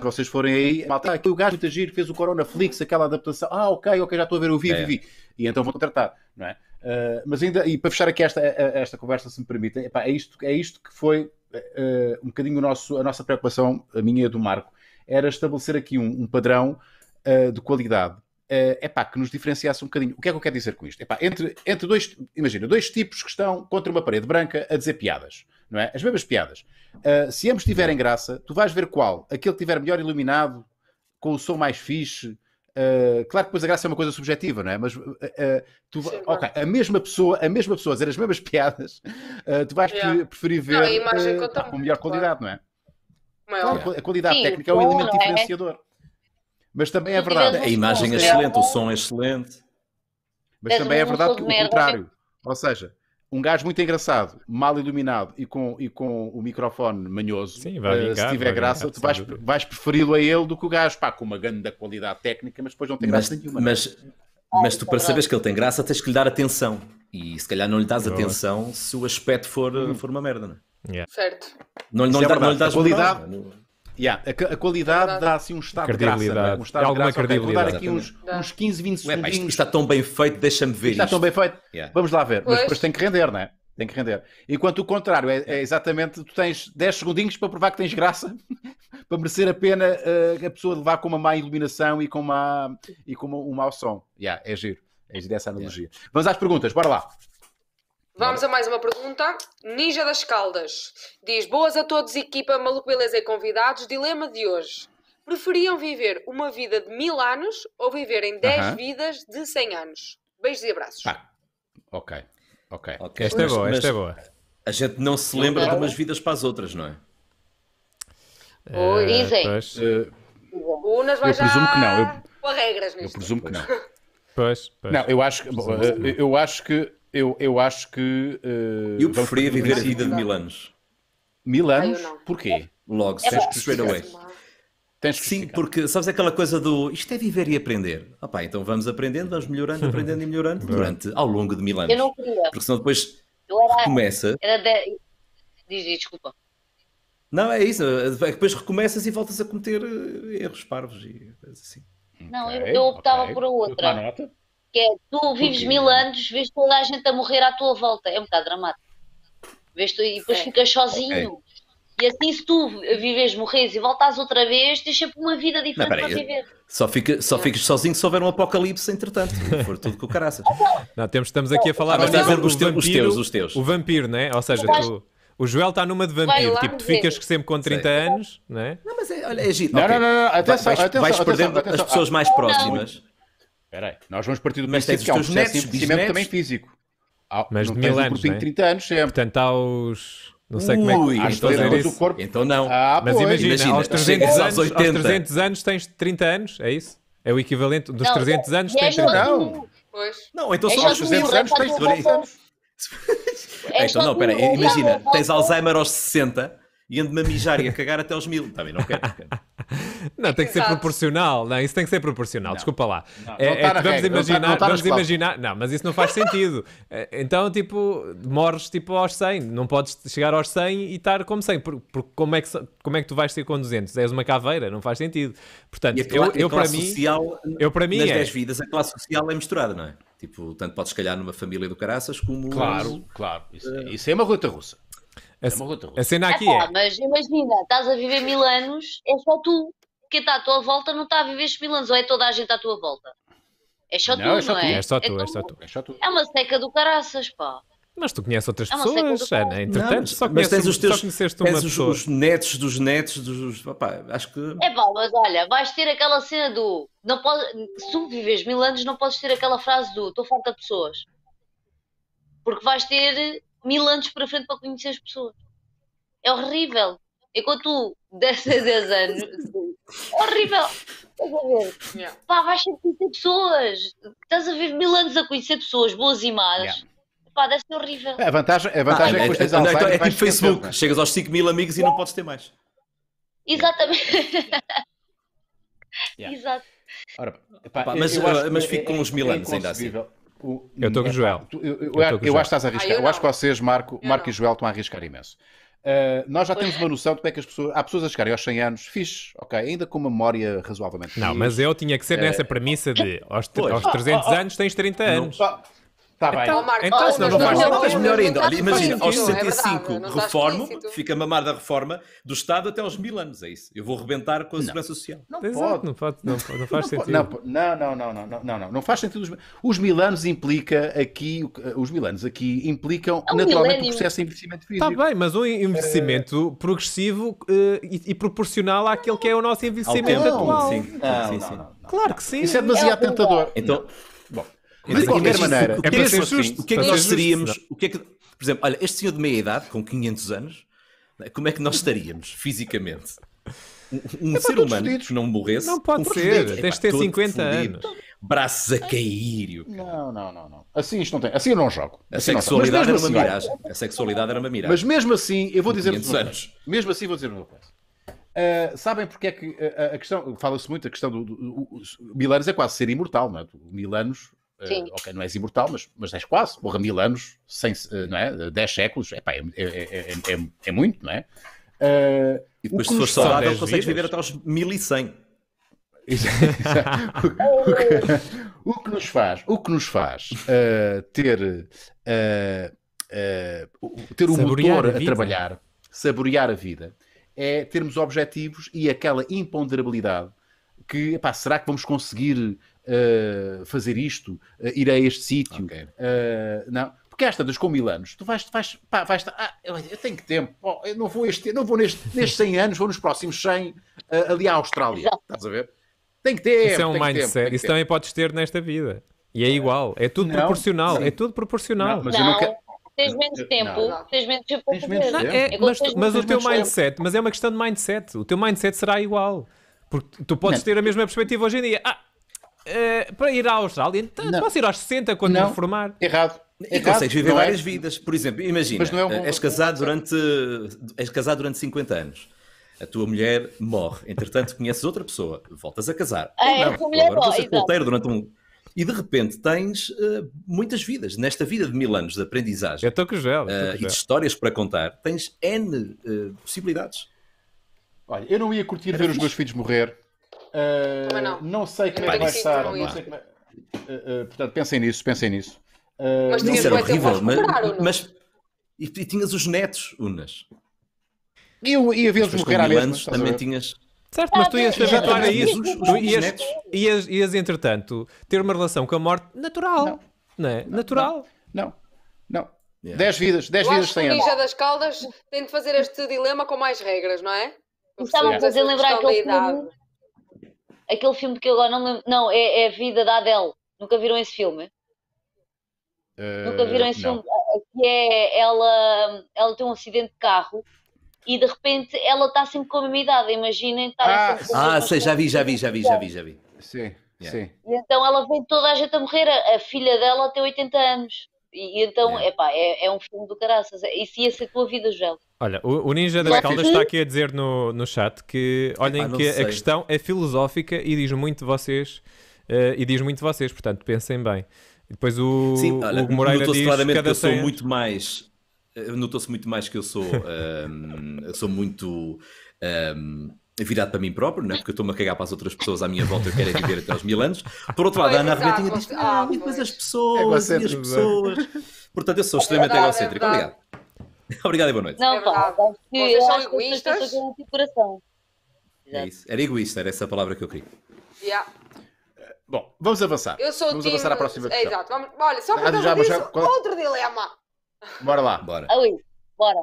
que vocês forem aí, malta, ah, aqui o gajo muito giro fez o Corona Flix, aquela adaptação, ah, ok, ok, já estou a ver, eu vi, é. vi, e então vou tratar não é? Uh, mas ainda, e para fechar aqui esta, esta conversa, se me permitem, epá, é, isto, é isto que foi uh, um bocadinho o nosso, a nossa preocupação, a minha e a do Marco, era estabelecer aqui um, um padrão uh, de qualidade uh, epá, que nos diferenciasse um bocadinho. O que é que eu quero dizer com isto? Epá, entre, entre dois, imagina, dois tipos que estão contra uma parede branca a dizer piadas não é? As mesmas piadas. Uh, se ambos tiverem graça, tu vais ver qual. Aquele que tiver melhor iluminado, com o som mais fixe. Uh, claro que depois a graça é uma coisa subjetiva, não é? Mas uh, tu, Sim, okay, a mesma pessoa, a mesma pessoa dizer as mesmas piadas, tu vais yeah. preferir ver não, tá, com melhor qualidade, claro. não é? é claro, a qualidade Sim, técnica bom, é um elemento é diferenciador. É? Mas também é verdade. A imagem é, é excelente, o som é excelente. Mas também é verdade que o contrário. Ou seja, um gajo muito engraçado, mal iluminado e com, e com o microfone manhoso, Sim, uh, se tiver graça, tu vais, vais preferi-lo a ele do que o gajo, pá, com uma grande qualidade técnica, mas depois não tem graça é? mas, nenhuma. Mas, mas tu, para saberes que ele tem graça, tens que lhe dar atenção. E se calhar não lhe dás atenção se o aspecto for, hum. for uma merda, não é? Yeah. Certo. Não, não, lhe, é dá, não lhe dás qualidade. É? Yeah, a, a, qualidade é dá assim um estado de graça. É? Um estado é alguma de graça. credibilidade. Okay, vou dar aqui uns, uns 15, 20 segundos. Isto, isto está tão bem feito, deixa-me ver isto. Está tão bem feito. Yeah. Vamos lá ver. Pois. Mas depois tem que render, não é? Tem que render. Enquanto o contrário, é, é exatamente, tu tens 10 segundinhos para provar que tens graça, para merecer a pena uh, a pessoa levar com uma má iluminação e com, uma, e com uma, um mau som. Yeah, é giro. É giro essa analogia. Yeah. Vamos às perguntas, bora lá. Vamos a mais uma pergunta. Ninja das Caldas diz: Boas a todos, equipa Maluco Beleza e convidados. Dilema de hoje: Preferiam viver uma vida de mil anos ou viverem dez uh -huh. vidas de cem anos? Beijos e abraços. Ah, ok, ok. okay. Esta é boa, esta é boa. A gente não se lembra de umas vidas para as outras, não é? Ou eh, dizem. Pois, uh, Unas vai eu já presumo que não. Eu, regras Eu presumo que não. pois, pois. Não, eu acho, que, eh, eu acho que eu, eu acho que. Uh, eu preferia viver a vida de mil anos. Mil anos? Porquê? Logo, tens que straight away. Tens que Sim, porque sabes aquela coisa do isto é viver e aprender. Ah, então vamos aprendendo, vamos melhorando, aprendendo e melhorando durante, ao longo de mil anos. Eu não queria. Porque senão depois era, recomeça. Era de... Diz, desculpa. Não, é isso. É depois recomeças e voltas a cometer eh, erros parvos e coisas assim. Não, okay, eu, eu optava okay. por outra. Uma nota? que é tu vives mil anos, vês toda a gente a morrer à tua volta. É um bocado dramático. Vês tu, e depois é. ficas sozinho. É. E assim, se tu vives, morres e voltas outra vez, tens sempre uma vida diferente não, para viver. Só, fica, só é. ficas sozinho se houver um apocalipse, entretanto. For tudo com caraças. Então, não, temos, estamos aqui a falar ah, agora do os, vampiro, os teus, os teus. O vampiro, né? Ou seja, tu. O Joel está numa de vampiro, tipo, tu ficas sempre com 30 Sei. anos, não é? Não, mas é, olha, é giro. Não, okay. não, não, não, atenção, vais, atenção, vais atenção, perdendo atenção. as pessoas mais próximas. Espera aí, nós vamos partir do mas princípio tipo, que há é um processo netos, de investimento também físico. Há, mas não de mil é? anos, né? 30 anos sempre. Portanto, há os... Não sei como é que... Às então, então, não. Corpo... então não. Ah, mas imagina, imagina, aos 300 anos, aos 300 anos tens 30 anos, é isso? É o equivalente dos não, 300 anos é tens 30 anos? Não, não então é só aos 300 anos tens 30 anos. então, não, espera, imagina, tens Alzheimer aos 60 e ando-me a mijar e a cagar até aos mil. Também não quero. Não, tem que ser proporcional. Não, é? isso tem que ser proporcional, Não. desculpa lá. Não, É- é tá vamos regra, tá imaginar, não vamos imaginar. Não, mas isso não faz sentido. É, então, tipo, morres tipo aos 100. Não podes chegar aos 100 e estar como 100. Porque como, é que, como é que tu vais ser com 200? És uma caveira, não faz sentido. Portanto, E a, eu, eu para classe mim. social, eu para mim nas é- 10 vidas, a classe social é misturada, não é? Tipo, tanto podes calhar numa família do caraças como. Claro, eh, claro. Isso, é, isso é uma ruta russa. É uma russa. A cena aqui é. mas imagina, estás a viver mil anos, é só tu que está à tua volta não está a viver mil anos, ou é toda a gente à tua volta? É só não, é tu, é só não tu. é? É só tu, é, é só tu. É, só tu. é uma seca do caraças, pá. Mas tu conheces outras é pessoas, Ana, entretanto, não, só conheces, mas tens os teus, conheceste tens os, os, netos dos netos dos... Opá, acho que... É bom, mas olha, vais ter aquela cena do... Não pode, se tu vives mil anos, não podes ter aquela frase do estou farta de pessoas. Porque vais ter mil anos para frente para conhecer as pessoas. É horrível. Enquanto tu, 10 a 10 anos, horrível. Estás a ver? Yeah. Pá, vais sempre conhecer pessoas. Estás a ver mil anos a conhecer pessoas, boas e más. Yeah. Pá, deve ser horrível. É, a vantagem, a vantagem ah, é, é que depois é, é, é, é tipo Facebook. Né? Chegas aos 5 mil amigos e não podes ter mais. Exatamente. Yeah. Exato. Ora, pá, pá, mas, eu, eu eh, mas fico é, com é uns mil anos ainda assim. O, eu estou com o Joel. Eu, ah, eu, eu acho que estás a arriscar. Ah, eu, acho que vocês, Marco, Marco e Joel, estão a arriscar imenso. Uh, nós já temos uma noção de como é que as pessoas. Há pessoas a chegarem aos 100 anos, fixe, ok, ainda com uma memória razoavelmente. Não, mas eu tinha que ser nessa premissa de aos, aos 300 ah, ah, ah. anos tens 30 anos. Não, tá. Está então, bem. Então, Marcos, então, senão não, não, não faz nada, é mas melhor ainda. Olha, imagina, aos 65 reformo, fica mamar da reforma do Estado até aos mil anos, é isso. Eu vou rebentar com a segurança social. Não pode. Não, faz sentido. Não, não, não, não, não, não, não faz sentido. Os mil anos implica aqui, os mil anos aqui implicam é um naturalmente o processo de envelhecimento físico. Está bem, mas um envelhecimento eh, progressivo eh, e, e, proporcional àquele que é o nosso envelhecimento atual. Sim, sim, sim. Claro que sim. Isso é demasiado é tentador. Então... Mas de qualquer maneira, é O que é que nós seríamos? O que é que, por exemplo, olha, este senhor de meia idade, com 500 anos, como é que nós estaríamos fisicamente? Um, é ser humano fedidos. que não morresse. Não pode ser, fedidos. tens de é ter 50 anos. Braços a cair. Não, não, não, não. Assim isto não tem. Assim eu não jogo. A assim sexualidade era assim, uma miragem. A sexualidade era uma miragem. Mas mesmo assim, eu vou dizer anos. Mesmo assim, vou dizer uma coisa. Uh, sabem porque é que a, a questão, fala-se muito a questão do, do, do, do é quase ser imortal, não é? Uh, ok, não és imortal, mas, mas és quase. Porra, mil anos, sem, uh, não é? dez séculos, epá, é, é, é, é, muito, não é? Uh, e depois, se fores saudável, consegues viver até aos 1100. o, que, o que nos faz, o que nos faz uh, ter, ter o motor a, a trabalhar, saborear a vida, é termos objetivos e aquela imponderabilidade que, epá, será que vamos conseguir fazer isto, uh, ir a este sítio. Okay. Uh, não. Porque esta das com mil anos, tu vais, vais, pá, vais ah, eu tenho que tempo, oh, eu não vou, este, não vou neste, nestes 100 anos, vou nos próximos 100 ah, ali à Austrália. Estás a ver? Tem que ter. Isso é um mindset. Tempo, Isso tempo. também podes ter nesta vida. E é, é. igual. É tudo não, proporcional. Sim. É tudo proporcional. Não, mas não. eu tens menos tempo, não. tens menos tempo é, é, mas, mas, o teu mindset, mas é uma questão de mindset. O teu mindset será igual. Porque tu podes não. ter a mesma perspectiva hoje em dia. Ah, eh, para ir à Austrália, então, não. posso ir aos 60 quando não. me formar. Errado. E Errado. consegues viver não é? várias é. vidas. Por exemplo, imagina, é um és, casado durante, és casado durante 50 anos. A tua mulher morre. Entretanto, conheces outra pessoa. Voltas a casar. Ah, é, não, a solteiro durante um... E de repente tens uh, muitas vidas. Nesta vida de mil anos de aprendizagem eu uh, e de histórias para contar, tens N possibilidades. Olha, eu não ia curtir Era ver isso? os meus filhos morrer, não. não. sei como é, é que vai estar. Não sei como Uh, uh, eh, portanto, pensem nisso, pensem nisso. Uh, mas tinhas não, era horrível, mas, mas e, e, tinhas os netos, Unas. E, e a vez morrer Também tinhas... Certo, mas tu ias te habituar a isso. Tu ias, ias, ias, entretanto, ter uma relação com a morte natural. Não, não é? Não, natural. Não, não. 10 vidas, 10 vidas sem anos. O das Caldas tem de fazer este dilema com mais regras, não é? Estavam me a fazer lembrar aquele filme Aquele filme que eu agora não lembro. Não, é, é A Vida da Adele. Nunca viram esse filme? Uh, Nunca viram esse não. filme? Que é ela, ela tem um acidente de carro e de repente ela está sempre com a mesma idade. Imaginem estar Ah, ah sei, já vi, já vi, já vi, já vi, já vi. Sim, yeah. sim. E então ela vem toda a gente a morrer. A, a filha dela tem 80 anos. E, e então, é. Epá, é, é um filme do caraças. Isso ia ser a tua vida, Joel. Olha, o, o Ninja das Caldas está aqui a dizer no, no chat que olhem que sei. a questão é filosófica e diz muito de vocês, uh, e diz muito de vocês, portanto, pensem bem. E depois o, Sim, olha, o Moreira diz claramente cada que eu sou anos. muito mais. Eh, notou-se muito mais que eu sou. Um, ehm, eu sou muito. Um, ehm, virado para mim próprio, né? porque eu estou-me a cagar para as outras pessoas à minha volta, eu quero é viver até aos mil anos. Por outro lado, pois, a Ana Regatinha diz: Ah, e ah, depois as pessoas, e as é? pessoas. Portanto, eu sou é extremamente é verdade, egocêntrico. É Obrigado. Obrigado e boa noite. Não, pá, vocês são egoístas. Coração. É isso. Era egoísta, era essa a palavra que eu queria. Yeah. Bom, vamos avançar. Eu sou vamos time... avançar à próxima questão. É, exato. Vamos... Olha, só ah, por causa disso, já... outro dilema. Bora lá. Bora. aí bora.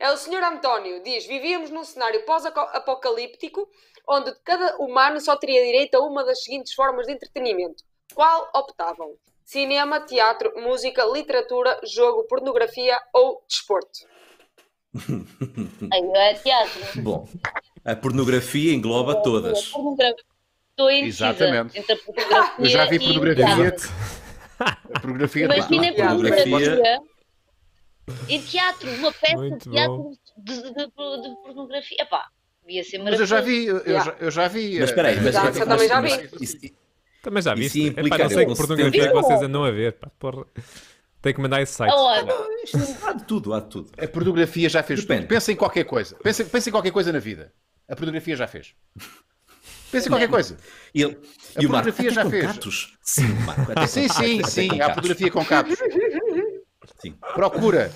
É o senhor António, diz: Vivíamos num cenário pós-apocalíptico onde cada humano só teria direito a uma das seguintes formas de entretenimento. Qual optavam? Cinema, teatro, música, literatura, jogo, pornografia ou desporto? é teatro. Bom, a pornografia engloba é, todas. Exatamente. entre a pornografia Eu já vi pornografia. A pornografia, é Imagina a pornografia. Em teatro, uma peça Muito de teatro de, de, de, pornografia. Epá, devia ser maravilhoso. Mas eu já vi, eu, yeah. já, eu já vi. Mas eh, espera aí, mas, mas, eu também já vi. Isso, também já vi. Isso implica, Epá, não sei que pornografia que vocês andam a ver. Pá, porra. Tem que mandar esse site. Ah, há de tudo, há de tudo. A pornografia já fez Depende. tudo. Pensa em qualquer coisa. Pensa, pensa em qualquer coisa na vida. A pornografia já fez. Pensa em qualquer coisa. E, ele, a e pornografia Marco, já fez. Gatos? Sim, Marco, sim, sim, sim. Há pornografia com gatos. Sim. Procura.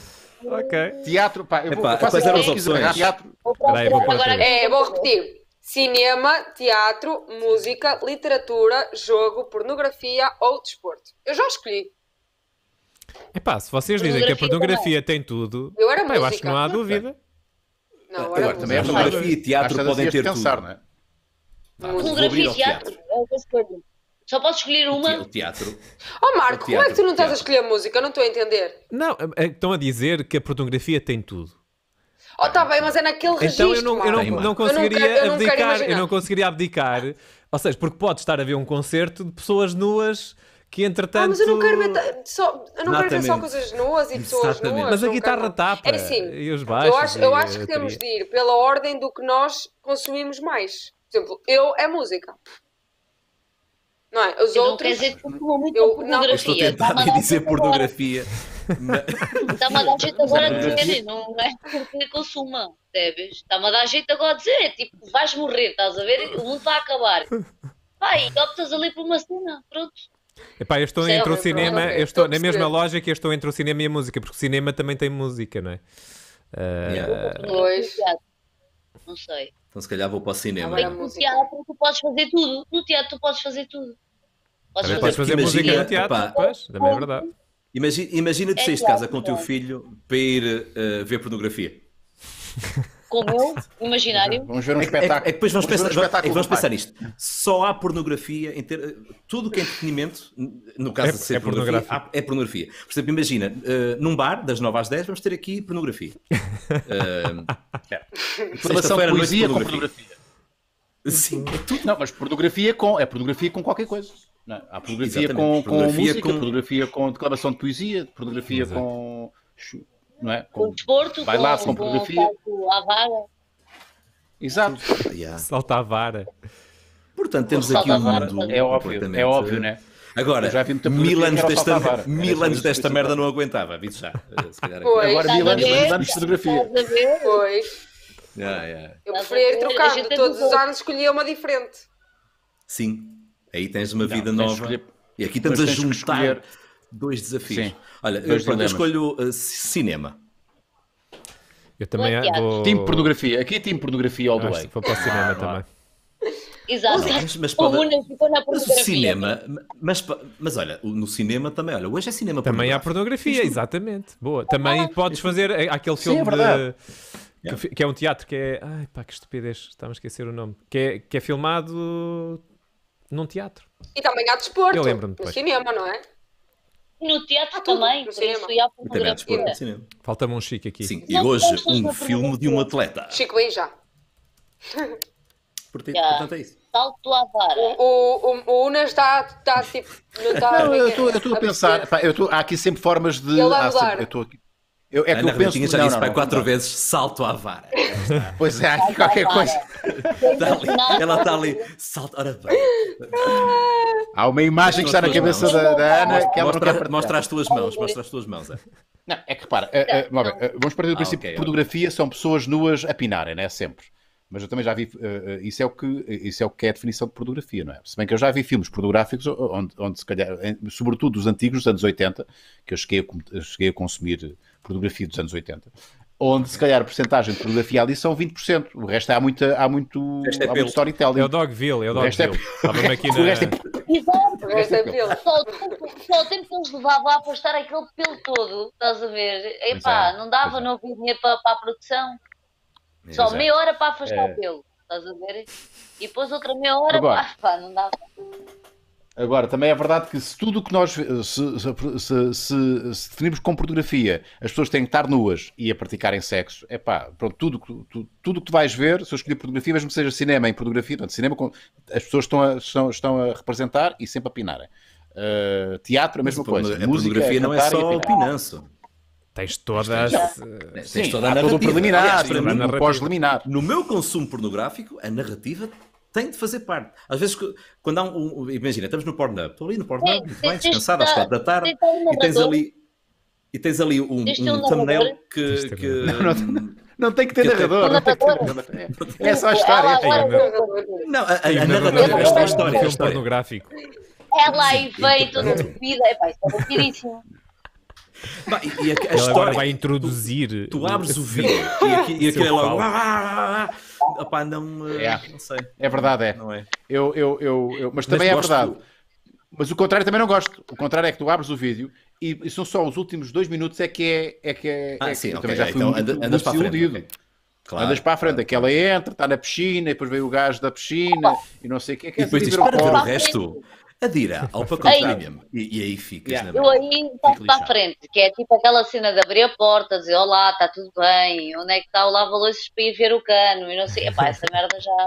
Ok. Teatro, pá, eu vou, faço quais eram as opções? Né? Teatro. Peraí, vou Agora, é, vou repetir. Cinema, teatro, música, literatura, jogo, pornografia ou desporto. Eu já escolhi. Epá, se vocês dizem que a pornografia tem tudo, eu, era pá, eu acho que não há dúvida. Não, agora, agora também a pornografia e teatro podem ter pensar, tudo. Não é? Pornografia e teatro. É só posso escolher uma? O teatro. Oh Marco, teatro, como é que tu não estás a escolher música? Eu não estou a entender. Não, é, é, estão a dizer que a pornografia tem tudo. Oh, está bem, mas é naquele então registro. Então eu não, eu não, não, conseguiria eu abdicar. Eu, não conseguiria abdicar. Ou seja, porque pode estar a ver um concerto de pessoas nuas que entretanto. Ah, mas eu não quero ver, só, eu não quero ver só coisas nuas e pessoas Exatamente. nuas. Mas a guitarra tapa. É assim, e os baixos, eu acho, eu acho que temos de ir pela ordem do que nós consumimos mais. Por exemplo, eu é música. Não é? Os eu outros. Não quer dizer que eu, Não. Estou a tentar me dizer pornografia. Está-me a dar jeito agora a dizer, é não é porque consuma, percebes? Está-me a dar jeito agora a dizer, é tipo, vais morrer, estás a ver? O mundo vai acabar. Vai, optas ali por uma cena, pronto. Epá, eu estou Sei, é entre o cinema, eu estou, na mesma lógica, eu estou entre o cinema e a música, porque o cinema também tem música, não é? Uh... Yeah. Não sei. Então se calhar vou para o cinema. Ah, no teatro tu podes fazer tudo. No teatro tu podes fazer tudo. Podes Também fazer, podes fazer imagina, música no teatro, opa, pois, também é verdade. Imagina, imagina tu é saís de casa com o teu filho para ir uh, ver pornografia. com o meu imaginário. Vamos ver um é é espetáculo. É, é, depois vamos, vamos pensar, um espetáculo vamos pensar isto. Só há pornografia em ter, tudo que é entretenimento, no caso é, de ser é pornografia, Há, é pornografia. Por exemplo, imagina, uh, num bar, das 9 às 10, vamos ter aqui pornografia. Uh, é. Informação era poesia pornografia. com pornografia. Sim, é tudo. Não, mas pornografia com, é pornografia com qualquer coisa. Não, é? há pornografia com, com música, com... pornografia com declaração de poesia, pornografia Exato. com não é? Com, desporto, vai lá, com, com, a vara. Exato. Yeah. Salta a vara. Portanto, temos aqui um mundo. É óbvio, é óbvio, né? Agora, mil anos, desta, mil é anos desta merda não aguentava, aviso já. Pois, Agora mil anos, mil anos de fotografia. Pois. Yeah, yeah. Eu preferia ir trocando, é todos os anos escolhia uma diferente. Sim, aí tens uma vida nova. E aqui estamos a juntar Dois desafios. Sim. Olha, Dois pronto, eu escolho uh, cinema. Eu também vou... Time pornografia. Aqui é time pornografia all the way. Vou para o cinema também. Exato. Mas, o cinema, mas, mas olha, no cinema também, olha, hoje é cinema Também há pornografia, exatamente. Boa. Também ah, podes fazer aquele é filme é de... que, que, é um teatro que é. Ai pá, que estupidez, está a esquecer o nome. Que é, que é filmado num teatro. E também há desporto. Eu lembro-me. No cinema, não é? No teatro ah, também, sim por cinema. isso ia é Falta-me um Chico aqui. Sim, e hoje um filme de um atleta. Chico aí já. Portanto, yeah. portanto é isso. Salto à vara. O, o, o, Unas está, está tipo. Não, tá não eu estou a, pensar. eu tô, há aqui sempre formas de. sempre, eu estou aqui eu, é Ana que eu Rebentinha penso... já não, disse não, para não, quatro vezes salto à vara. pois é, aqui qualquer coisa. ali, ela está ali, salto, ora bem. Há uma imagem que está na cabeça da, da Ana que ela mostra, quer Mostra as tuas mãos, mostra as tuas mãos. É. Não, é que repara, uh, uh, vamos partir do ah, princípio okay, que pornografia são pessoas nuas a pinarem, não é? Sempre. Mas eu também já vi, isso, é o que, isso é o que é a definição de pornografia, não é? Se bem que eu já vi filmes pornográficos onde, onde se calhar, sobretudo dos antigos, dos anos 80, que eu cheguei a, cheguei a consumir pornografia dos anos 80 onde se calhar a porcentagem de pornografia ali são 20%. O resto é, há, muita, há muito, é há muito storytelling. É o Dogville, é o Dogville. Estava-me aqui na... o resto é pelo. Só, o tempo que eles levavam a apostar aquele pelo todo, estás a ver? Epá, é, não dava, é. não havia dinheiro para, para a produção. Só é. meia hora para afastar o pelo, estás a ver? E depois outra meia hora, Agora, pá, não dava. Agora, também é verdade que se tudo o que nós se, se, se, se, definimos como pornografia, as pessoas têm que estar nuas e a praticarem sexo, é pá, pronto, tudo que tu, tudo que vais ver, se eu escolher pornografia, mesmo que seja cinema em pornografia, cinema as pessoas estão a, estão, estão a representar e sempre a pinarem. Uh, teatro, a mesma Mas, coisa. A Música, pornografia não é só o pinanço. Tens todas. Eh, Tens, Sim, toda a narrativa. Todo o pós-liminar. No meu consumo pornográfico, a narrativa tem de fazer parte. Às vezes, quando há um. um imagina, estamos no Pornhub, estou ali no Pornhub, muito bem, descansado às quatro da tarde, e tens ali. E tens ali um, um, um thumbnail que. que... Não, não, não, não, tem que ter narrador. Não tem que ter narrador. É só a história. É não, a, a, a narradora é, é a história. É um gráfico Ela aí veio toda subida. É pá, isso é rapidíssimo. e a, a Ela história, vai introduzir. Tu, tu abres o vídeo e, aquilo é logo opá, não, yeah. É. não sei. É verdade, é. Não é. Eu, eu, eu, eu mas também mas é verdade. Mas o contrário também não gosto. O contrário é que tu abres o vídeo e, e são só os últimos dois minutos é que é. é, que é, é ah, é sim, eu okay. É, já então, muito, andas muito para a Frente, okay. Claro. Andas para a frente, aquela entra, está na piscina, depois vem o gajo da piscina e não sei o que é que e depois assim, diz, para ver o resto. Adira ao pacote premium e, e, aí ficas yeah. na Eu aí passo para a frente, que é tipo aquela cena de abrir a porta, dizer olá, está tudo bem, onde é que está o lava-luzes para ir ver o cano e não sei. Epá, essa merda já.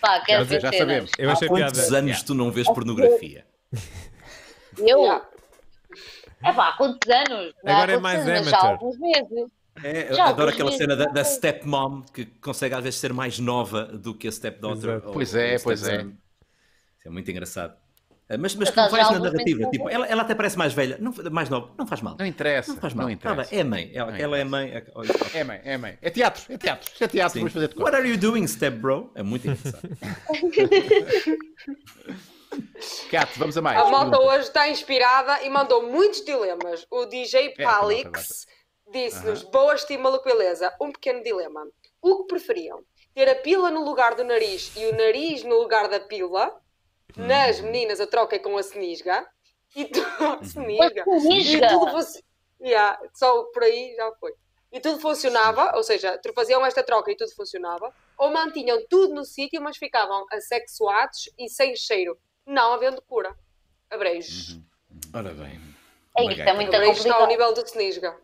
Pá, quero já, ver já sabemos. Eu Há quantos piada. anos yeah. tu não vês pornografia? Eu? É pá, há quantos anos? Agora é mais amateur. Já há alguns meses. É, adoro aquela cena da, da stepmom que consegue às vezes ser mais nova do que a stepdaughter. Pois é, pois é. Isso é muito engraçado. Eh, mas, mas tu vais na narrativa, tipo, ela, ela até parece mais velha, não, mais nova, não faz mal. Não interessa. Não faz mal. Não tá interessa. é mãe, ela, é ela é mãe. É, é... mãe, é mãe. É teatro, é teatro, é teatro, vamos fazer de What are you doing, step bro? É muito interessante. Cato, vamos a mais. A malta hoje está inspirada e mandou muitos dilemas. O DJ é, Palix disse-nos, uhum. boa estima, beleza um pequeno dilema. O que preferiam? Ter a pila no lugar do nariz e o nariz no lugar da pila? Nas meninas a troca é com a Senisga E tu... cenisga. E tudo yeah, só por aí já foi. E tudo funcionava, ou seja, faziam esta troca e tudo funcionava, ou mantinham tudo no sítio, mas ficavam assexuados e sem cheiro, não havendo cura. Abreijos. Uhum. uhum. Ora bem. É isso, é muito complicado. está ao nível do Senisga.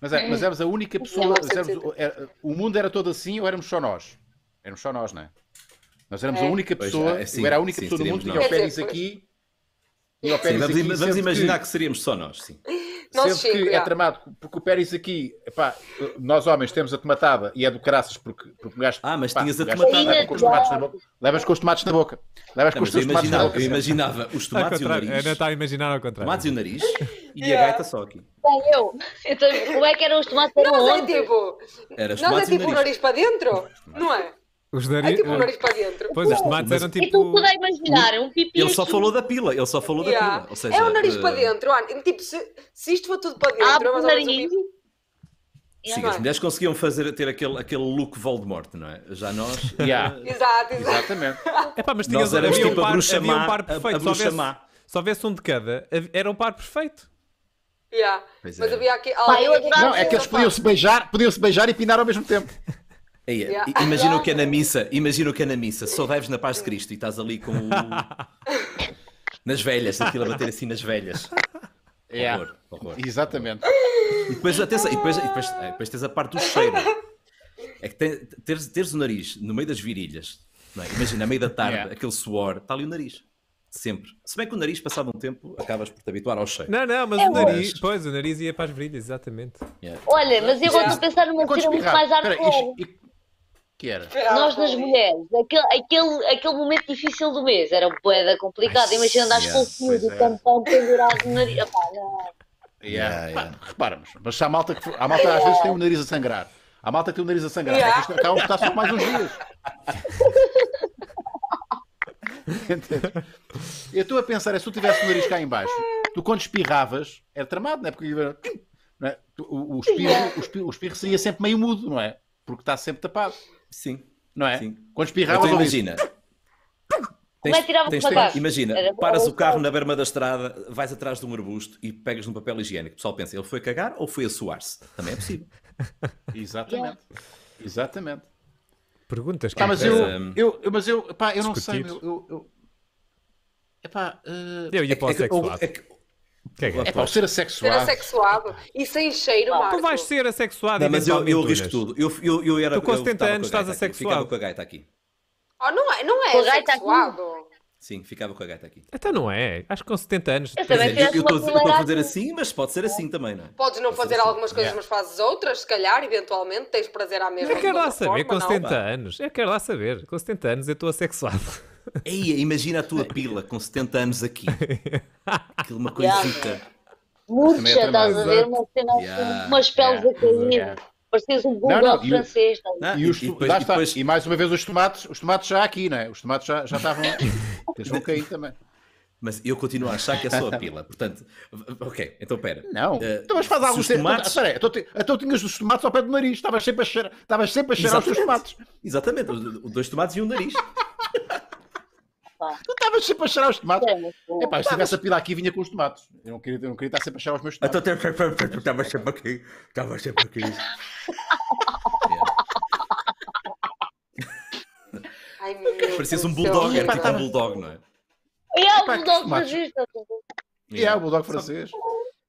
Mas, é, mas éramos hum. a única pessoa. Éramos, o mundo era todo assim ou éramos só nós? Éramos só nós, não é? Nós éramos é. a única pessoa, pois, é, ah, sim, eu era a única sim, pessoa do mundo que tinha o pênis aqui. E o Pérez sim, vamos, aqui, vamos imaginar que... que... seríamos só nós, sim. Não sempre chego, que é tramado, porque o Pérez aqui, epá, nós homens temos a tomatada e é do caraças, porque, porque um gajo. Ah, mas pá, tinhas a tomatada. Leva com os tomates na boca. Levas com os tomates na boca. Levas com os teus tomates na boca. Eu imaginava os tomates e o nariz. Ainda está a imaginar ao contrário. Tomates e o nariz e yeah. a gaita só aqui. Bem, eu. Então, também, como é que eram os tomates? o nariz? Não, é tipo. Era os nós é tipo o nariz para dentro, não é? Os nariz... É tipo um eh, nariz para dentro. Pois, os tomates eram tipo. É que eu imaginar, é um pipi. Ele só falou da pila, ele só falou yeah. da pila. Ou seja, é um nariz uh... para eh, dentro, Ana. Tipo, se, se isto for tudo para dentro, ah, é um pipi. Sim, as é? mulheres conseguiam fazer, ter aquele, aquele look Voldemort, não é? Já nós. Yeah. Eh, exato, exato. Exatamente. Epá, mas tinhas, nós éramos tipo um par, a bruxa má. Um par perfeito. A, a má. Se houvesse um de cada, era um par perfeito. Yeah. mas é. havia aqui. Pá, eu, não, é que eles podiam-se beijar, podiam -se beijar e pinar ao mesmo tempo yeah. Imagina o que é na missa, imagina o que é na missa, só deves na paz de Cristo e estás ali com o. nas velhas, aquilo a bater assim nas velhas. Yeah. Horror, horror. Exatamente. E depois, atenção, e depois, e depois, eh, depois tens a parte do cheiro. É que tens, teres, teres o nariz no meio das virilhas, é? imagina, a meio da tarde, yeah. aquele suor, está ali o nariz. Sempre. Se bem que o nariz, passado um tempo, acabas por te habituar ao cheiro. Não, não, mas é o nariz. Hoje. Pois, o nariz ia para as virilhas, exatamente. Yeah. Olha, mas eu vou estou pensar numa cena muito mais hardcore. Que era? Nós das mulheres, aquele, aquele, aquele momento difícil do mês era boeda complicado. Imagina andares yeah, com o fio do tão pendurado no nariz. Epá, yeah. Yeah, yeah. Reparamos, mas há malta que há malta às vezes tem o nariz a sangrar. Há malta que tem o nariz a sangrar. É yeah. Mas acabam de estar só mais uns dias. Eu estou a pensar, é se tu tivesse o nariz cá em baixo, tu quando espirravas, era tramado, não é? Porque não é? O, o, espirro, o, espirro, o espirro seria sempre meio mudo, não é? Porque está sempre tapado. Sim. Não é? Sim. Quando espirrava. Então, imagina. Tens, Como é tirar tens, tens, imagina, Era paras o carro na berma da estrada, vais atrás de um arbusto e pegas num papel higiênico. O pessoal pensa, ele foi cagar ou foi a suar-se? Também é possível. Exatamente. Exatamente. Perguntas que ah, mas, eu, é... eu, eu, mas eu, pá, eu não sei. Eu, eu, eu... Epá, uh... eu ia é para o é, sexo é, é, que é, para é? ser assexuado. Ser assexuado e sem cheiro, ah, Tu vais ser assexuado não, mas eu, eu risco tudo. Eu, eu, eu era, tu com 70 anos estás assexuado. Ficava com a gaita aqui. Oh, não é, não é com assexuado. Sim, ficava com a gaita aqui. Até então não é. Acho que com 70 anos. Eu também é, eu estou a fazer assim, mas pode ser assim também, não é? Podes não pode fazer assim. algumas coisas, yeah. mas fazes outras, se calhar, eventualmente tens prazer à mesma. Eu quero lá saber, forma, com 70 não. anos. Eu quero lá saber, com 70 anos eu estou assexuado. Ei, imagina a tua pila com 70 anos aqui. Aquilo é uma coisita. Murcha, é estás a ver? Uma cena assim, umas peles assim, a cair. Pareces um bulldog francês. E, mais uma vez os tomates, os tomates já aqui, não é? Os tomates já, já estavam. Eles vão cair também. Mas eu continuo a achar que é só a pila. Portanto, ok, então pera. Não, uh, então, mas faz sem tomates. Espera aí, então, então tinhas os tomates ao pé do nariz, estavas sempre a cheirar, sempre a cheirar os teus tomates. Exatamente, dois tomates e um nariz. Tu estavas sempre a cheirar os tomates. É, pá, se estivesse a pilar aqui, vinha com os tomates. Eu não queria, eu não queria estar sempre a cheirar os meus tomates. Então, estava sempre aqui. Estava sempre aqui. Ai, Parecias um bulldog, era tipo um bulldog, não é? E é o bulldog francês. Tá e é, é o bulldog francês.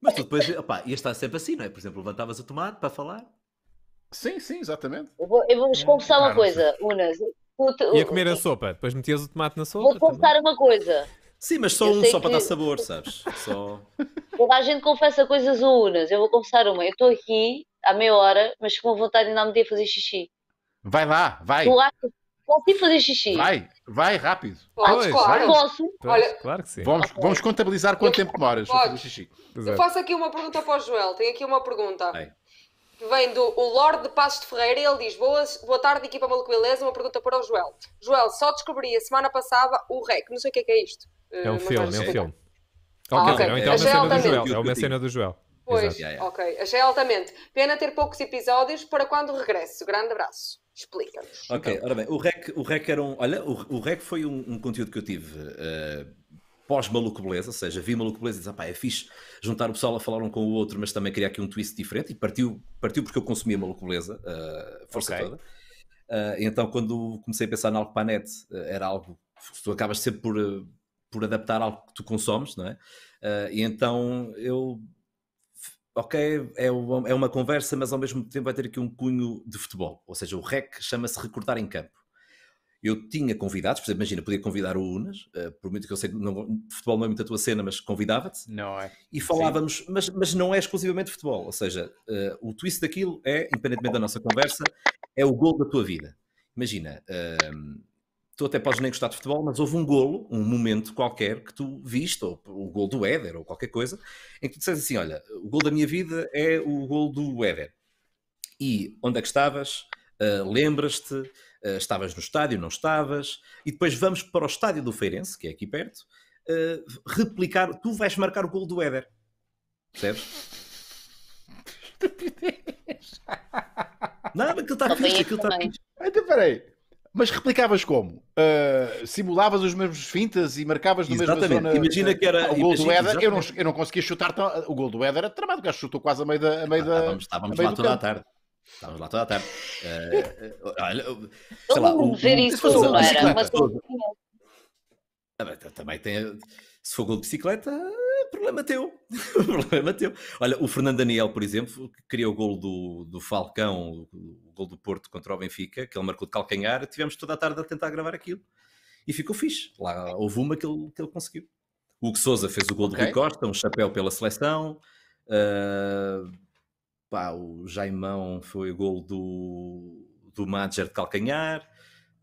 Mas tu depois, opá, ia estar sempre assim, não é? Por exemplo, levantavas o tomate para falar. Sim, sim, exatamente. Eu vou-vos vou confessar uma coisa, Unas. Ia comer a sopa, depois metias o tomate na sopa. vou confessar também. uma coisa. Sim, mas só eu um só que... para dar sabor, sabes? Só... Toda a gente confessa coisas unas. Eu vou confessar uma. Eu estou aqui há meia hora, mas com vontade de não me dia fazer xixi. Vai lá, vai. Tu achas Posso fazer xixi? Vai, vai rápido. Podes, claro. Vai. Posso? Olha, claro que sim. Vamos, vamos contabilizar quanto eu, tempo demoras para fazer xixi. Exato. Eu é. faço aqui uma pergunta para o Joel. Tenho aqui uma pergunta vem do o Lorde de Passos de Ferreira e ele diz: Boa, boa tarde, equipa maluquilesa. Uma pergunta para o Joel. Joel, só descobri a semana passada o REC. Não sei o que é que é isto. Eh, é um filme, é um filme. Ah, okay. okay. Então, é uma cena do Joel. É uma cena do Joel. Pois, Exato. ok. Achei altamente. Pena ter poucos episódios para quando regresso. Grande abraço. Explica-nos. Ok, então. ora bem. O REC, o REC era um. Olha, o, o REC foi um, um conteúdo que eu tive. Uh pós-maluco beleza, ou seja, vi maluco beleza e disse, ah, é fixe juntar o pessoal a falar um com o outro, mas também queria aqui um twist diferente e partiu, partiu porque eu consumia maluco beleza, uh, força okay. toda. Uh, então, quando comecei a pensar na algo para a net, uh, era algo, que tu acabas sempre por, por adaptar algo que tu consomes, não é? e então eu ok, é uma, é uma conversa, mas ao mesmo tempo vai ter aqui um cunho de futebol. Ou seja, o REC chama-se recordar em campo eu tinha convidados, por exemplo, imagina, podia convidar o Unas, uh, eh, prometo que eu sei não, futebol não é muito a tua cena, mas convidava-te. Não é. E falávamos, mas, mas, não é exclusivamente futebol, ou seja, uh, o twist daquilo é, independentemente da nossa conversa, é o gol da tua vida. Imagina, uh, tu até podes nem gostar de futebol, mas houve um golo, um momento qualquer que tu viste, ou o gol do Éder, ou qualquer coisa, em que tu disseste assim, olha, o gol da minha vida é o gol do Éder. E onde é que estavas? Uh, Lembras-te? Uh, estavas no estádio, não estavas, e depois vamos para o estádio do Feirense, que é aqui perto, uh, replicar, tu vais marcar o gol do Éder. Percebes? Estupidez! Nada, aquilo está fixe, é aquilo está fixe. Então, peraí. Mas replicavas como? Uh, simulavas os mesmos fintas e marcavas no mesmo zona? Imagina que era... o gol imagina, do Éder, eu não, eu não conseguia chutar... Tão, o gol do Éder era tramado, o gajo chutou quase a meio da... A meio ah, tá, da estávamos, tá, a meio lá toda a tarde. Estávamos lá toda a tarde. Eh, eh, olha, sei lá, ver isso não era uma coisa. Também tem. Se for gol de bicicleta, é problema teu. É problema teu. Olha, o Fernando Daniel, por exemplo, que criou o gol do, do Falcão, o gol do Porto contra o Benfica, que ele marcou de calcanhar, tivemos toda a tarde a tentar gravar aquilo. E ficou fixe. Lá houve uma que ele, que ele conseguiu. O Hugo Souza fez o gol okay. do Rui Costa, um chapéu pela seleção. Uh, pá, o Jaimão foi o gol do, do manager de calcanhar.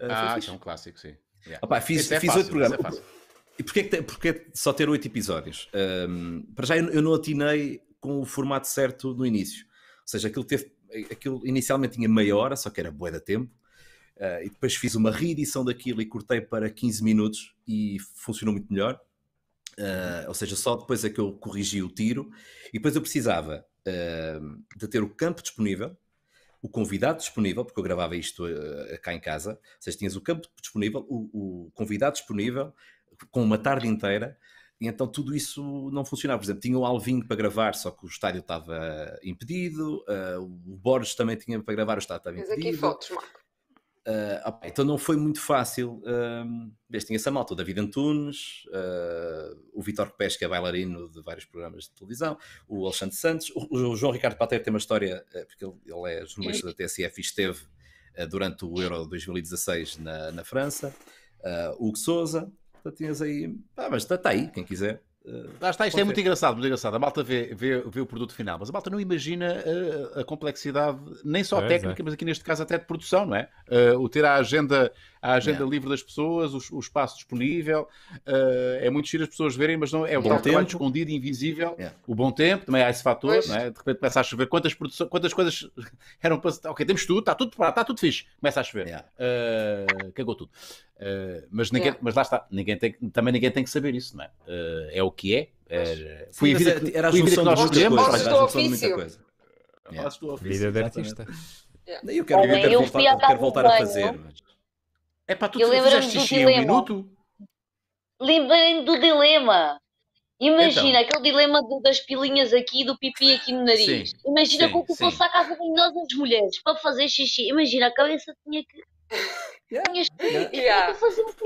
ah, ah é um clássico, sim. Yeah. Opa, fiz, é fiz é é fácil, outro programa. É e porquê, que porquê só ter oito episódios? Um, para já eu, eu, não atinei com o formato certo no início. Ou seja, aquilo, teve, aquilo inicialmente tinha meia hora, só que era boa da tempo. Uh, e depois fiz uma reedição daquilo e cortei para 15 minutos e funcionou muito melhor. Uh, ou seja, só depois é que eu corrigi o tiro. E depois eu precisava de ter o campo disponível, o convidado disponível, porque eu gravava isto eh, cá em casa, ou seja, tinhas o campo disponível, o, o convidado disponível, com uma tarde inteira, e então tudo isso não funcionava. Por exemplo, tinha o Alvinho para gravar, só que o estádio estava impedido, uh, o Borges também tinha para gravar, o estádio estava impedido. Mas aqui fotos, Marco. Uh, ah, opa, então não foi muito fácil. Uh, tinha essa malta, o David Antunes, uh, o Vitor Pesca, é bailarino de vários programas de televisão, o Alexandre Santos, o, o João Ricardo Pateiro tem uma história, uh, porque ele, ele, é jornalista da TSF e esteve uh, durante o Euro 2016 na, na França, uh, Hugo Souza, portanto tinhas aí, ah, mas está, está aí, quem quiser. Eh, Lá está, isto é muito engraçado, muito engraçado. A malta vê, vê, vê o produto final, mas a malta não imagina a, eh, a complexidade, nem só é, técnica, é. mas aqui neste caso até de produção, não é? Uh, o ter a agenda a agenda yeah. livre das pessoas, o, o espaço disponível. Uh, é muito giro as pessoas verem, mas não é o bom tal tempo. trabalho escondido, invisível. Yeah. O bom tempo, também há esse fator, não é? de repente começa a chover. Quantas, produções, quantas coisas eram para. Ok, temos tudo, está tudo preparado, está tudo fixe. Começa a chover. Yeah. Uh, cagou tudo. Uh, mas, ninguém, mas lá está, ninguém tem, também ninguém tem que saber isso, não é? é o que é. é, é era, foi a vida, era a junção que nós escolhemos. Era a junção de muita coisa. Yeah. Vida é de artista. Yeah. Eu quero, eu quero, voltar, eu quero voltar a fazer. Mas... É para tu, tu fizeste xixi em um minuto? Lembrei-me do dilema. Imagina então. aquele dilema do, das pilinhas aqui e do pipi aqui no nariz. Sim, Imagina como que ocupou-se casa de nós as mulheres para fazer xixi. Imagina, a cabeça tinha que. Yeah. Tinhas... Yeah. Yeah.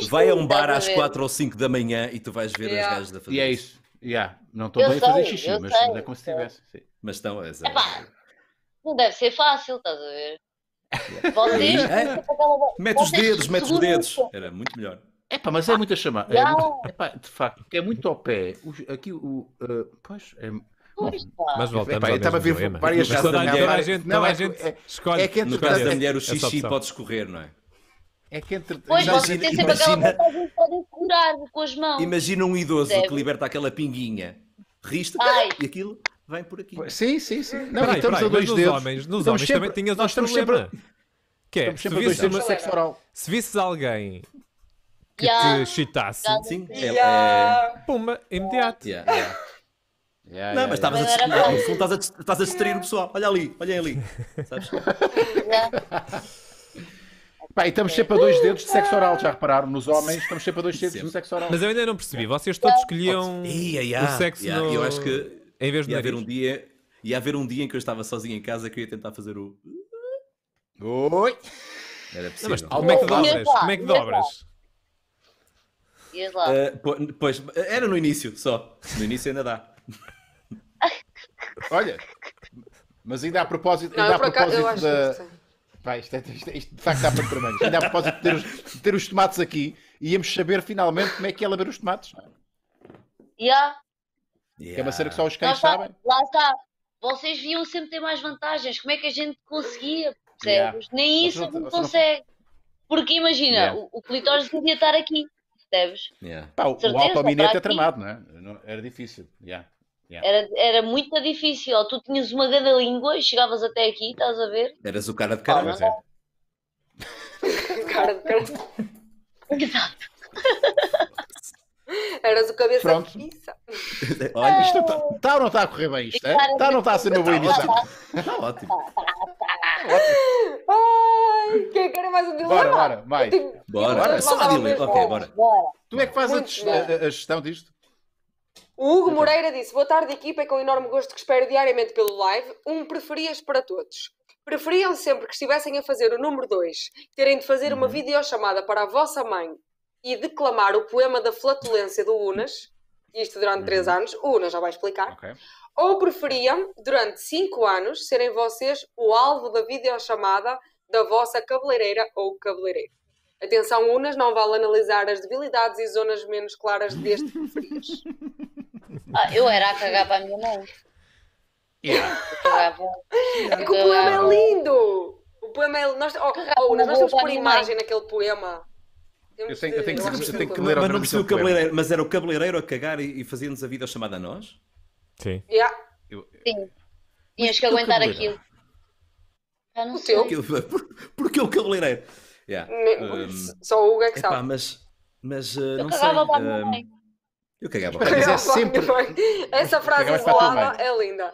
Vai a um bar às 4 ou 5 da manhã e tu vais ver as gajas da fazer. E é isso. Yeah. Não estou bem sei, a fazer xixi, mas é sei, é como se tivesse. Sim. Mas estão, é, é, é, não deve ser fácil, estás a ver? Vocês. É? Mete os dedos, mete os dedos. Era muito melhor. É pá, mas é muita chamada. É, é pá, de facto, é muito ao pé. Os, aqui o. Uh, pois, é. Mas voltamos Epá, estava a ver várias mas toda a, mulher, toda gente, não, é gente é, escolhe. É que entre, no caso da mulher o xixi pode escorrer, não é? É que entre... Pois, imagina, vocês têm sempre aquela podem curar com as mãos. Imagina um idoso Deve. que liberta aquela pinguinha. Rista e aquilo vem por aqui. Sim, sim, sim. Não, peraí, estamos peraí, a dois nos dedos. Homens, nos homens sempre, também tinhas nós estamos Sempre, que é, se visses, oral. se visses alguém que yeah. te chitasse, sim, é, é, pumba, imediato. Yeah, yeah. Yeah, não, mas estavas a, não, estás a, estás a distrair o pessoal. Olha ali, olha ali. Sabes? Pá, e estamos sempre a dois dedos de sexo oral, já repararam? Nos homens estamos sempre a dois dedos de sexo oral. Mas eu ainda não percebi, vocês todos escolhiam o sexo yeah, no... Eu acho que em vez de ia haver um dia e haver um dia em que eu estava sozinho em casa que eu ia tentar fazer o. Oi! Era possível. Não, como é que dobras? como é que dobras? Ias lá. Uh, pois, era no início só. No início ainda dá. Olha, mas ainda a propósito, ainda Não, a propósito acaso, da. Pá, isto, é, isto, é- isto, de facto dá para tremendo. Ainda a propósito de ter os, de ter os tomates aqui, íamos saber finalmente como é que é laver os tomates. Já, é? yeah, Yeah. Que é uma cena que só os cães lá está, sabem. Lá está. Vocês viam sempre ter mais vantagens. Como é que a gente conseguia? Percebes? Yeah. Nem isso não, gente é consegue. Não... Porque imagina, yeah. o, o clitóris devia estar aqui. Percebes? o, alto o autominete é tramado, não é? Era difícil. Era, era muito difícil. tu tinhas uma grande língua e chegavas até aqui, estás a ver? Eras o cara de caramba. É? Ah, cara de caramba. Exato. Eras o cabeça Pronto. pizza. Olha, isto está oh. tá ou não está a correr bem isto? É? Está ou não está a ser uma boa emissão? Está tá. tá ótimo. Tá, Ai, quem quer é mais um dilema? Bora, bora, vai. Tenho... Bora, bora. só um dilema. Ok, bora. bora. Tu é que fazes a, a, a gestão disto? O Hugo então. Moreira disse: Boa tarde, equipa, é com enorme gosto que espero diariamente pelo live. Um preferias para todos. Preferiam sempre que estivessem a fazer o número 2, terem de fazer uma uhum. videochamada para a vossa mãe e declamar o poema da flatulência do Unas, isto durante uhum. três anos, o Unas já vai explicar, okay. ou preferiam, durante cinco anos, serem vocês o alvo da videochamada da vossa cabeleireira ou cabeleireiro. Atenção, Unas não vale analisar as debilidades e zonas menos claras deste preferias. Ah, eu era a cagar para a minha mão. Yeah. é que o poema é lindo! O poema é. Nós, oh, oh, nós, nós temos por imagem naquele poema. Eu tenho, eu tenho, que, eu tenho que ler mas, não o cabeleireiro, mas era o cabeleireiro a cagar e, e fazia-nos a vida chamada a nós? Sim. Yeah. Eu, Sim. Tinhas que aguentar aquilo. Já não sei. Porque, porque o cabeleireiro. Yeah. Me, um, só o Hugo é que sabe. mas, mas uh, não sei. Um, eu cagava para mas é sempre... Essa frase isolada é linda.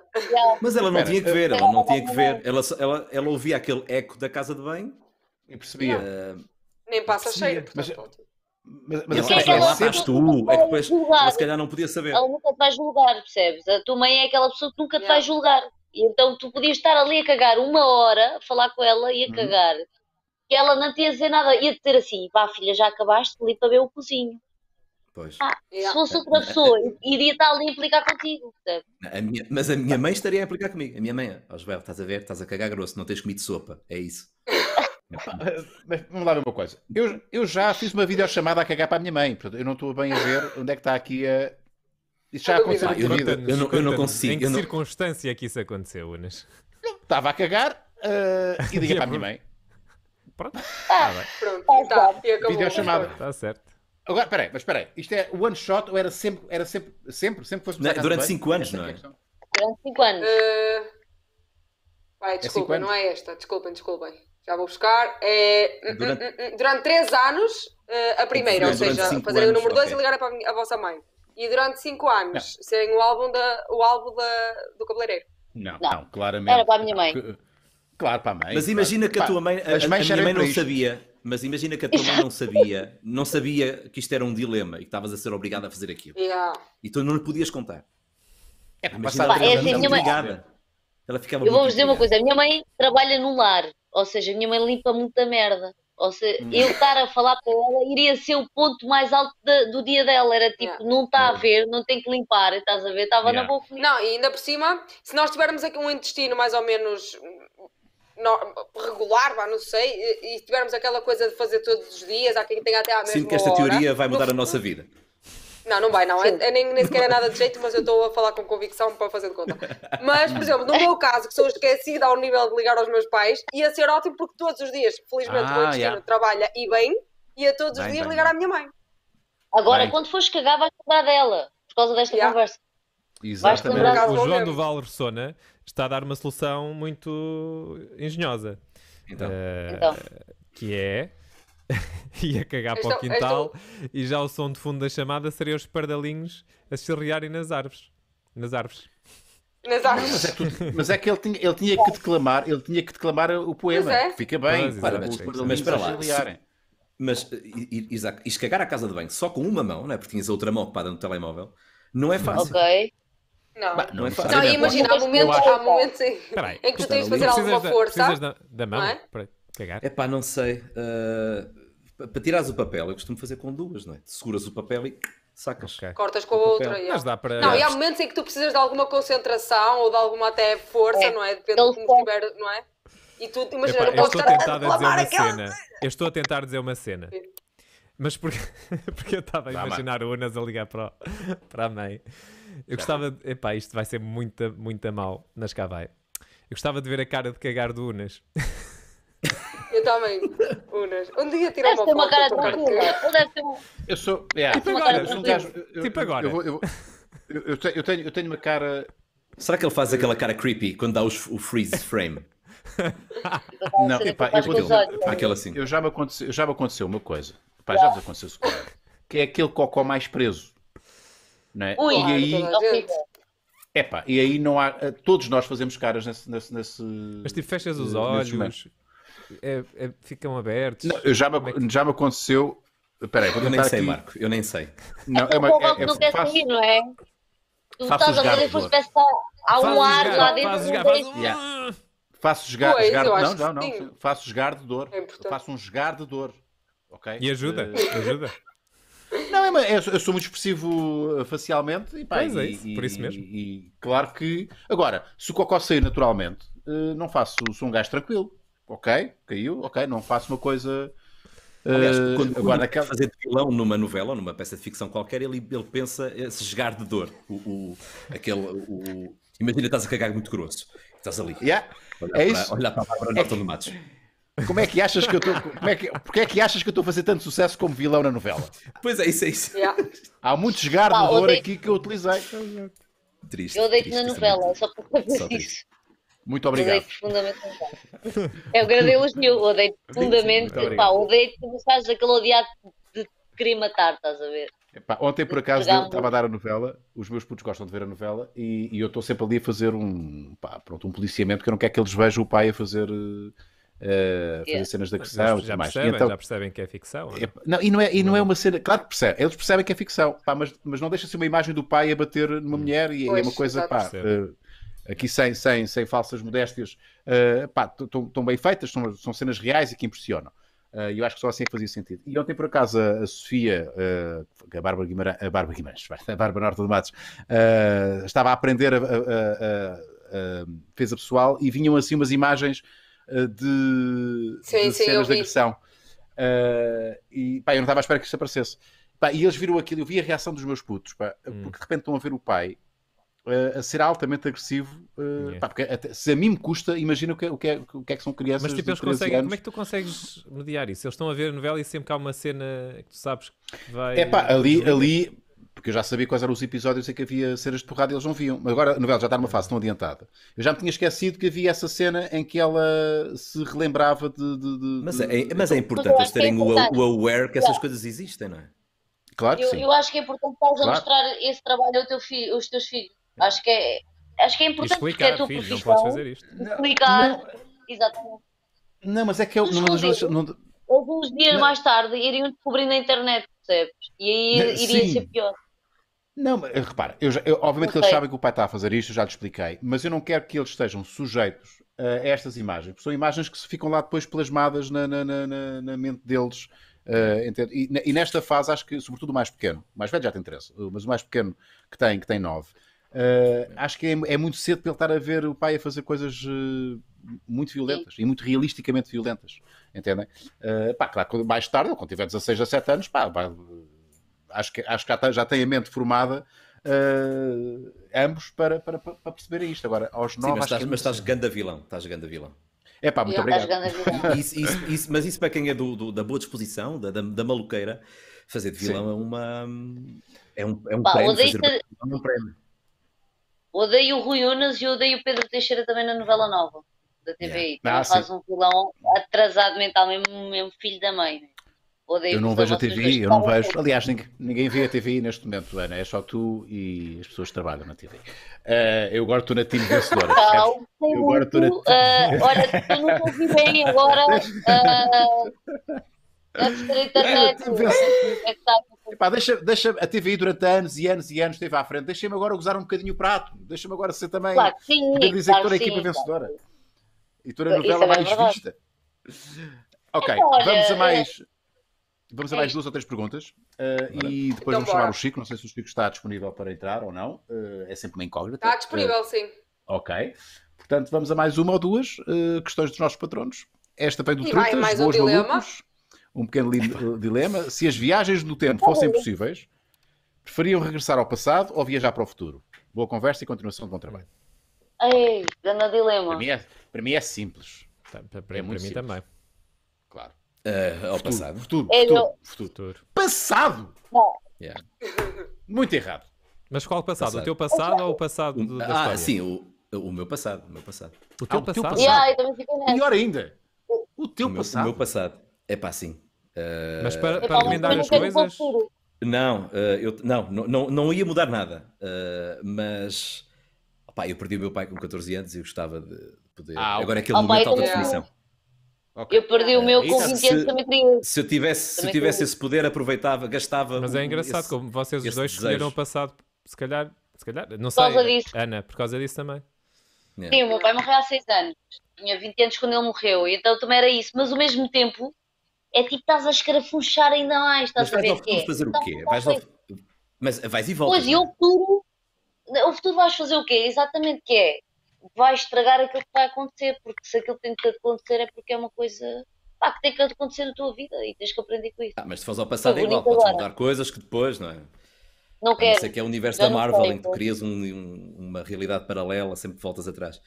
Mas ela não tinha que ver, ela não tinha que ver. Ela, ela, ela ouvia aquele eco da casa de banho. E percebia. Ah, nem passa cheio. Mas, mas, mas eu é assim, mas ela lá tu, é que depois ela se calhar não podia saber. Ela nunca te vai julgar, percebes? A tua mãe é aquela pessoa que nunca te vai julgar. E então tu podias estar ali a cagar uma hora, falar com ela e a uhum. cagar. Que ela não te ia dizer nada, ia dizer assim: pá, filha, já acabaste ali para ver o cozinho. Ah, se fosse outra pessoa, iria estar ali a implicar contigo. A minha, mas a minha mãe estaria a implicar comigo. A minha mãe, ó oh, Joel, estás a ver, estás a cagar grosso, não tens comido sopa. É isso. Eh, mas vamos lá ver uma coisa. Eu, eu já fiz uma videochamada a cagar para a minha mãe. Portanto, eu não estou bem a ver onde é que está aqui a. Isto já aconteceu ah, eu, vida. Eu não, eu não consigo. Em que circunstância não... é que isso aconteceu, Unas? Estava a cagar uh, e liguei para a minha mãe. Pronto. Ah, ah pronto. Tá, videochamada. Está tá certo. Agora, peraí, mas peraí, isto é one shot ou era sempre, era sempre, sempre, sempre fosse não, Durante 5 anos, é não é? Durante 5 anos. Uh... desculpa, é não é esta, desculpem, desculpem já vou buscar. É, hum, hum, durante... 3 hum, três anos, eh, a primeira, ou seja, fazer o número dois okay. e ligar para a, a, vossa mãe. E durante cinco anos, não. serem o álbum, da, o álbum da, do cabeleireiro. Não, não, não, claramente. Era para a minha mãe. Claro, para a mãe. Mas imagina claro. que a tua mãe, a, a minha mãe não sabia. Mas imagina que a tua mãe não sabia, não sabia que isto era um dilema e que estavas a ser obrigada a fazer aquilo. Yeah. E tu não lhe podias contar. É, imagina, ela, é assim, obrigada. Mãe... ela ficava Eu vou-vos dizer uma coisa, a minha mãe trabalha num lar ou seja, a minha mãe limpa muita merda. Ou seja, hum. eu estar a falar para ela iria ser o ponto mais alto de, do dia dela. Era tipo, yeah. não está a ver, não tem que limpar, estás a ver? Estava yeah. na boca. Não, e ainda por cima, se nós tivermos aqui um intestino mais ou menos hum, regular, vá, não sei, e, tivermos aquela coisa de fazer todos os dias, há quem tenha até à mesma Sinto que esta hora, teoria vai mudar no... a nossa vida. Não, não vai, não. É, é nem, nem sequer é nada de jeito, mas eu estou a falar com convicção para fazer de conta. Mas, por exemplo, no meu caso, que sou esquecida ao nível de ligar aos meus pais, ia ser ótimo porque todos os dias, felizmente, ah, o meu yeah. trabalha e bem, ia todos bem, os dias bem, ligar à minha mãe. Agora, bem. quando fores cagar, vais lembrar dela, por causa desta yeah. conversa. Exatamente. O João Duval Ressona está a dar uma solução muito engenhosa. Então. Uh, então. Que é ia cagar estou, para o é é quintal estou... e já o som de fundo da chamada seria os pardalinhos a chirriarem nas árvores. Nas árvores. Nas árvores. Mas é que, mas é que ele, tinha, ele tinha que declamar, ele tinha que declamar o poema. É. Fica bem, para, mas, os pardalinhos para lá. mas, eh, e, e, e cagar a casa de banho só com uma mão, né? porque tinhas a outra mão ocupada no telemóvel, não é fácil. Ok. Não. Bah, não é fácil. Não, imagina, há momentos, há momentos em, em que tu tens de fazer alguma força. Precisas da, da mão? Não é? Cagar? É pá, não sei. Uh, ah, para tirares o papel, eu costumo fazer com duas, não é? Seguras o papel e sacas. Okay. Cortas com a outra. Mas dá para... Não, e há momentos em que tu precisas de alguma concentração ou de alguma até força, é. não é? Depende de como estiver, não é? E tu, imagina, Epá, não podes estar a, dizer uma aquela... cena. Eu estou a tentar dizer uma cena. Mas porque, porque eu estava a imaginar o Unas a ligar para, o, para a mãe. Eu gostava de. Epá, isto vai ser muito, muito mal, mas cá vai. Eu gostava de ver a cara de cagar do Unas. também, Unas. Um dia tira uma foto. uma cara tranquila. Eu sou. Yeah, tipo agora, eu sou um gajo, eu, tipo agora. Eu, vou, eu, eu, tenho, eu, tenho, eu tenho uma cara. Será que ele faz aquela cara creepy quando dá os, o freeze frame? não, epá, eu vou dizer, aquela assim. Eu já me aconteceu, já me aconteceu uma coisa. Epá, já vos aconteceu isso. Que é aquele cocó mais preso. Não é? Ui, e aí, Epá, e aí não há. Todos nós fazemos caras nesse. nesse, nesse Mas tipo, fechas os olhos é, é, ficam abertos? Não, já, me, é que... já me aconteceu. Peraí, vou eu nem sei, aqui. Marco, eu nem sei. Não, é, uma, é, é, não é quer sair, não é? Tu estás ver se fosse parece há um ar lá dentro. Faço esgar, esgar não, não, não, faço esgar de dor. É faço um esgar de dor. ok E ajuda, eh, ajuda. Não, é, eu sou muito expressivo eh, facialmente e pá, pois é isso, e, por isso mesmo. E, e, claro que. Agora, se o cocó sair naturalmente, eh, não faço. Sou um gajo tranquilo ok, caiu, ok, não faço uma coisa. Aliás, quando, eh, quando Agora, quer fazer de vilão numa novela, numa peça de ficção qualquer, ele, ele pensa se jogar de dor. O, o, aquele, o... Imagina, estás a cagar muito grosso. Estás ali. Yeah. é para, isso. Olha para a Bárbara Norton é... do Matos. Como é que achas que eu estou. Como é que... Porquê é que achas que eu estou a fazer tanto sucesso como vilão na novela? Pois é, isso é isso. Yeah. Há muito jogar de dor aqui que eu utilizei. Triste. Eu deito na novela, só por fazer isso. Muito obrigado. odeio profundamente. fundamentalmente. Eu agradeço elogio, odeio profundamente. Pá, odeio-te que estás aquele odiado de querer matar, estás a ver? Epá, ontem, por acaso, eu estava a dar a novela, os meus putos gostam de ver a novela, e, e eu estou sempre ali a fazer um, pá, pronto, um policiamento, que eu não quero que eles vejam o pai a fazer... Uh, cenas de agressão e tudo mais. Percebem, então, já percebem que é ficção? Não, não e, não é, e não, é não é uma cena. Claro que percebem, eles percebem que é ficção, pá, mas, mas não deixa-se uma imagem do pai a bater numa hum. mulher e pois, é uma coisa. Pá, uh, aqui sem, sem, sem falsas modéstias, estão eh, bem feitas, são, são cenas reais e que impressionam. Eh, e eu acho que só assim é que fazia sentido. E ontem, por acaso, a Sofia, eh, é a Bárbara Guimarães, a Bárbara, Guimarães, a Bárbara Norte de Matos, estava a aprender, a, a, a, fez a pessoal, e vinham assim umas imagens de, sim, de sim, cenas de agressão. e pá, eu não estava à espera que isso aparecesse. Pá, e eles viram aquilo, eu vi a reação dos meus putos, pá, hum. porque de repente estão a ver o pai eh, a ser altamente agressivo. Eh, yeah. Pá, porque até, se a mim me custa, imagina o que, é, o que, é, o que, é que são crianças. Mas tipo, eles conseguem, anos. como é que tu consegues mediar isso? Eles estão a ver a novela e sempre que há uma cena que tu sabes que vai. É pá, ali, ali porque eu já sabia quais eram os episódios em que havia cenas de porrada e eles não viam. Agora a novela já está numa fase tão adiantada. Eu já me tinha esquecido que havia essa cena em que ela se relembrava de. de, de mas, é, é, mas é então, importante é eles terem é importante. O, aware que essas coisas existem, não é? Claro que eu, sim. eu acho que é importante estás claro. a mostrar esse trabalho teu filho, aos teus filhos. Acho que é, acho que é importante explicar, porque é tu filho, profissão, não podes fazer isto. Explicar, não, exatamente. Não, mas é que eu... Não, não, alguns dias não. mais tarde iriam descobrir na internet, percebes? E aí iria sim. ser pior. Não, mas, repara, eu já, eu, obviamente okay. que eles sabem que o pai está a fazer isto, eu já lhe expliquei, mas eu não quero que eles estejam sujeitos a estas imagens, porque são imagens que se ficam lá depois plasmadas na, na, na, na mente deles. Uh, e, e, nesta fase, acho que, sobretudo o mais pequeno, o mais velho já tem interesse, mas o mais pequeno que tem, que tem nove. Uh, acho que é, é, muito cedo para ele estar a ver o pai a fazer coisas uh, muito violentas Sim. e muito realisticamente violentas, entendem? Uh, pá, claro, mais tarde, quando tiver 16 a 7 anos, pá, pá, acho que, acho que já, já tem a mente formada Uh, ambos para, para, para perceberem isto. Agora, aos Mas estás, é mas estás ganda vilão. Estás ganda vilão. É pá, muito Eu obrigado. Isso, isso, isso, mas isso para quem é do, do, da boa disposição, da, da, da maluqueira, fazer de vilão Sim. é uma. É um, é um pá, prémio. Fazer... É um prémio. Odeio o Rui Unas e odeio o Pedro Teixeira também na novela nova da TVI. Yeah. Ah, faz um vilão atrasado mental, mesmo, mesmo filho da mãe. Né? Odeio eu não vejo a assim, TVI, eu não vejo. Aliás, ninguém, ninguém vê a TVI neste momento, Ana. É só tu e as pessoas que trabalham na TVI. Uh, ah, eu agora estou na time vencedora. Não, eu agora estou na... uh, olha, eu não ouvi bem agora. Uh... É tipo tipo. é Epá, deixa, deixa, a TVI durante anos e anos e anos esteve à frente. Deixa-me agora gozar um bocadinho o prato. Deixa-me agora ser também. Claro, sim, poder dizer claro, que estou na equipa é vencedora. E estou na novela mais verdade. vista. Ok, então, vamos a eh, mais. Vamos a mais duas ou três perguntas uh, e depois então, vamos bora. chamar o Chico. Não sei se o Chico está disponível para entrar ou não. Uh, é sempre uma incógnita. Está disponível, uh, sim. Ok. Portanto, vamos a mais uma ou duas questões dos nossos patronos. Esta vem do e Trutas, vai mais um dilema. Malucos um pequeno é dilema. Se as viagens no tempo fossem possíveis, preferiam regressar ao passado ou viajar para o futuro? Boa conversa e continuação de bom trabalho. Ei, grande dilema. Para mim é, para mim é simples. Para, tá, para, para é para mim simples. também. Claro. Uh, ao futuro, passado. Futuro, é, futuro, futuro, futuro, futuro. Passado! Yeah. Muito errado. Mas qual passado? passado? O teu passado ou o passado da ah, história? Ah, sim, o, o meu passado. O meu passado. O teu ah, passado? O teu passado? Yeah, Pior ainda. O teu o passado. o meu passado. É pá, sim. Eh, mas para, para então, as coisas. Não, eh, eu, não, não, não ia mudar nada. Eh, mas opá, eu perdi o meu pai com 14 anos e gostava de poder. Ah, Agora é aquele momento de alta definição. Okay. Eu perdi o meu é com 20 anos também Se eu tivesse, se eu tivesse esse poder, aproveitava, gastava. Mas é engraçado esse, como vocês os dois desejo. o passado, se calhar, se calhar, não por sei. Causa disso. Ana, por causa disso também. É. Sim, o meu pai morreu há 6 anos. Tinha 20 anos quando ele morreu, então também era isso. Mas ao mesmo tempo, é tipo estás a escarafunchar ainda mais, estás mas a ver? Mas é. fazer o então, quê? Vais lá... Mas vais e voltas. Pois, e é? o futuro, o futuro vais fazer o quê? Exatamente o que é, vais estragar aquilo que vai acontecer, porque se aquilo tem que acontecer é porque é uma coisa pá, que tem que acontecer na tua vida e tens que aprender com isso. Ah, mas se fores ao passado é igual, podes agora. mudar coisas que depois, não é? Não quero. Isso aqui é o universo da Marvel, sei, em que tu crias um, um, uma realidade paralela, sempre voltas atrás.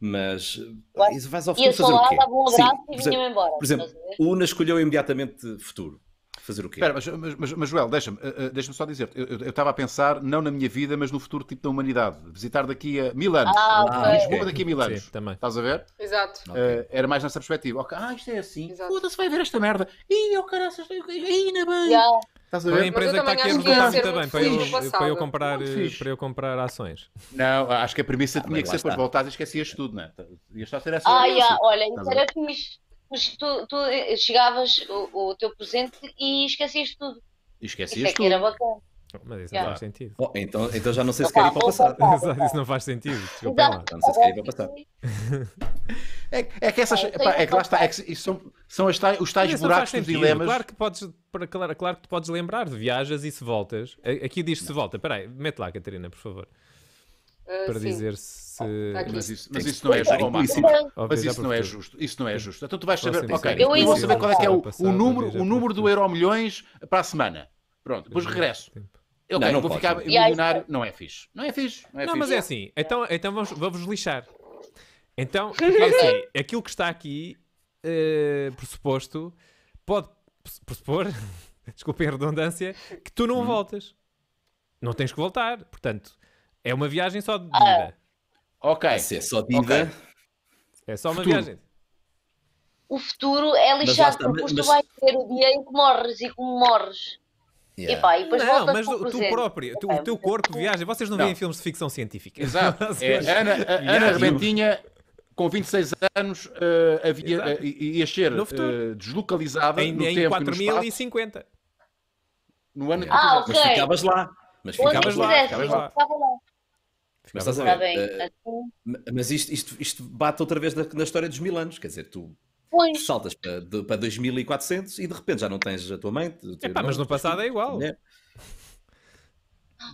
Mas claro. vais ao futuro fazer o quê? Lá, Sim, vinha-me embora. por exemplo mas... Una escolheu imediatamente futuro fazer o quê? Espera, mas, mas, mas, Joel, deixa-me eh, eh, deixa só dizer -te. eu estava a pensar, não na minha vida, mas no futuro tipo da humanidade. Visitar daqui a mil anos. Ah, Lisboa daqui a mil anos. Sim, também. Estás a ver? Exato. Uh, okay. Eh, era mais nessa perspectiva. Okay, ah, isto é assim. puta se vai ver esta merda. Ih, eu oh, caraças, ainda bem. Yeah. Estás a ver? a empresa que está aqui a mudar muito bem para eu, para, eu comprar, para eu comprar ações. Não, acho que a premissa ah, tinha que ser depois voltar e esquecias tudo, não é? Ias só ter essa. Ah, yeah, olha, isso era fixe. Mas tu, tu eh, eh, chegavas o, o, teu presente e esquecias tudo. E esquecias Isso é tudo. que era bacana. Oh, mas isso yeah. não faz sentido. Oh, então, então já não sei se então quer ir para o passado. Exato, isso não faz sentido. Desculpa lá. Não sei se quer ir para o passado. É, é que essas. Pá, é que lá está. É que são, são os tais, os tais buracos dos dilemas. Claro que, podes, claro, claro que tu podes lembrar. Viajas e se voltas. Aqui diz se volta. Espera aí, mete lá, Catarina, por favor. Uh, para sim. dizer se se... Oh, tá mas isso, não é justo, é Mas isso não é justo. Isso não é justo. Então tu vais saber, ok, eu vou saber qual é que é o, número, do euro milhões para a semana. Pronto, depois regresso. Eu okay, não, não vou ficar milionário, não é fixe. Não é fixe. Não, é não fixe. mas é assim. Então, então vamos, vamos lixar. Então, é assim, aquilo que está aqui, uh, pressuposto, pode pressupor, desculpem a redundância, que tu não hum. voltas. Não tens que voltar. Portanto, é uma viagem só de ah, ida. Ok. Vai é só dívida. Okay. É só uma futuro. viagem. O futuro é lixado porque mas... tu vais ter o dia em que morres e como morres. Yeah. Epá, e depois não, mas o, tu próprio, tu, o teu corpo viaja. Vocês não, não. veem filmes de ficção científica. Exato. é, Ana, a, Ana Rebentinha, com 26 anos, uh, havia, uh, ia ser uh, deslocalizada em, no em tempo 4050. No, no ano yeah. ah, okay. Mas ficavas lá. Mas ficavas lá, ficavas lá. Mas estás Uh, mas isto, isto, isto, bate outra vez na, na, história dos mil anos, quer dizer, tu. Saltas para, de, para 2400 e de repente já não tens a tua mãe. Epá, mas no passado é igual.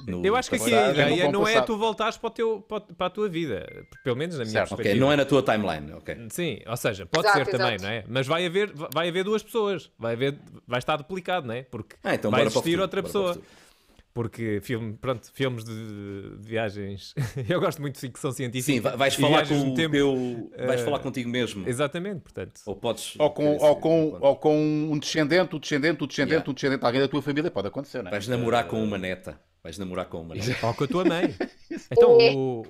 No eu acho que aqui a ideia não, é tu voltares para, teu, para, a tua vida, pelo menos na minha certo, perspectiva. Okay. Não é na tua timeline, ok. Sim, ou seja, pode exato, ser exato. também, não é? Mas vai haver, vai haver duas pessoas, vai, haver, vai estar duplicado, não é? Porque ah, então vai existir outra bora pessoa porque filme, pronto, filmes de, de, viagens, eu gosto muito de ficção científica. Sim, vais falar com o tempo, teu, vais uh, falar contigo mesmo. Exatamente, portanto. Ou podes ou com, ou com, ou com um descendente, um descendente, um descendente, yeah. um descendente, alguém da tua família pode acontecer, não é? Vais namorar uh, com uma neta. Vais namorar com uma neta. Ou com a tua mãe. então é. o,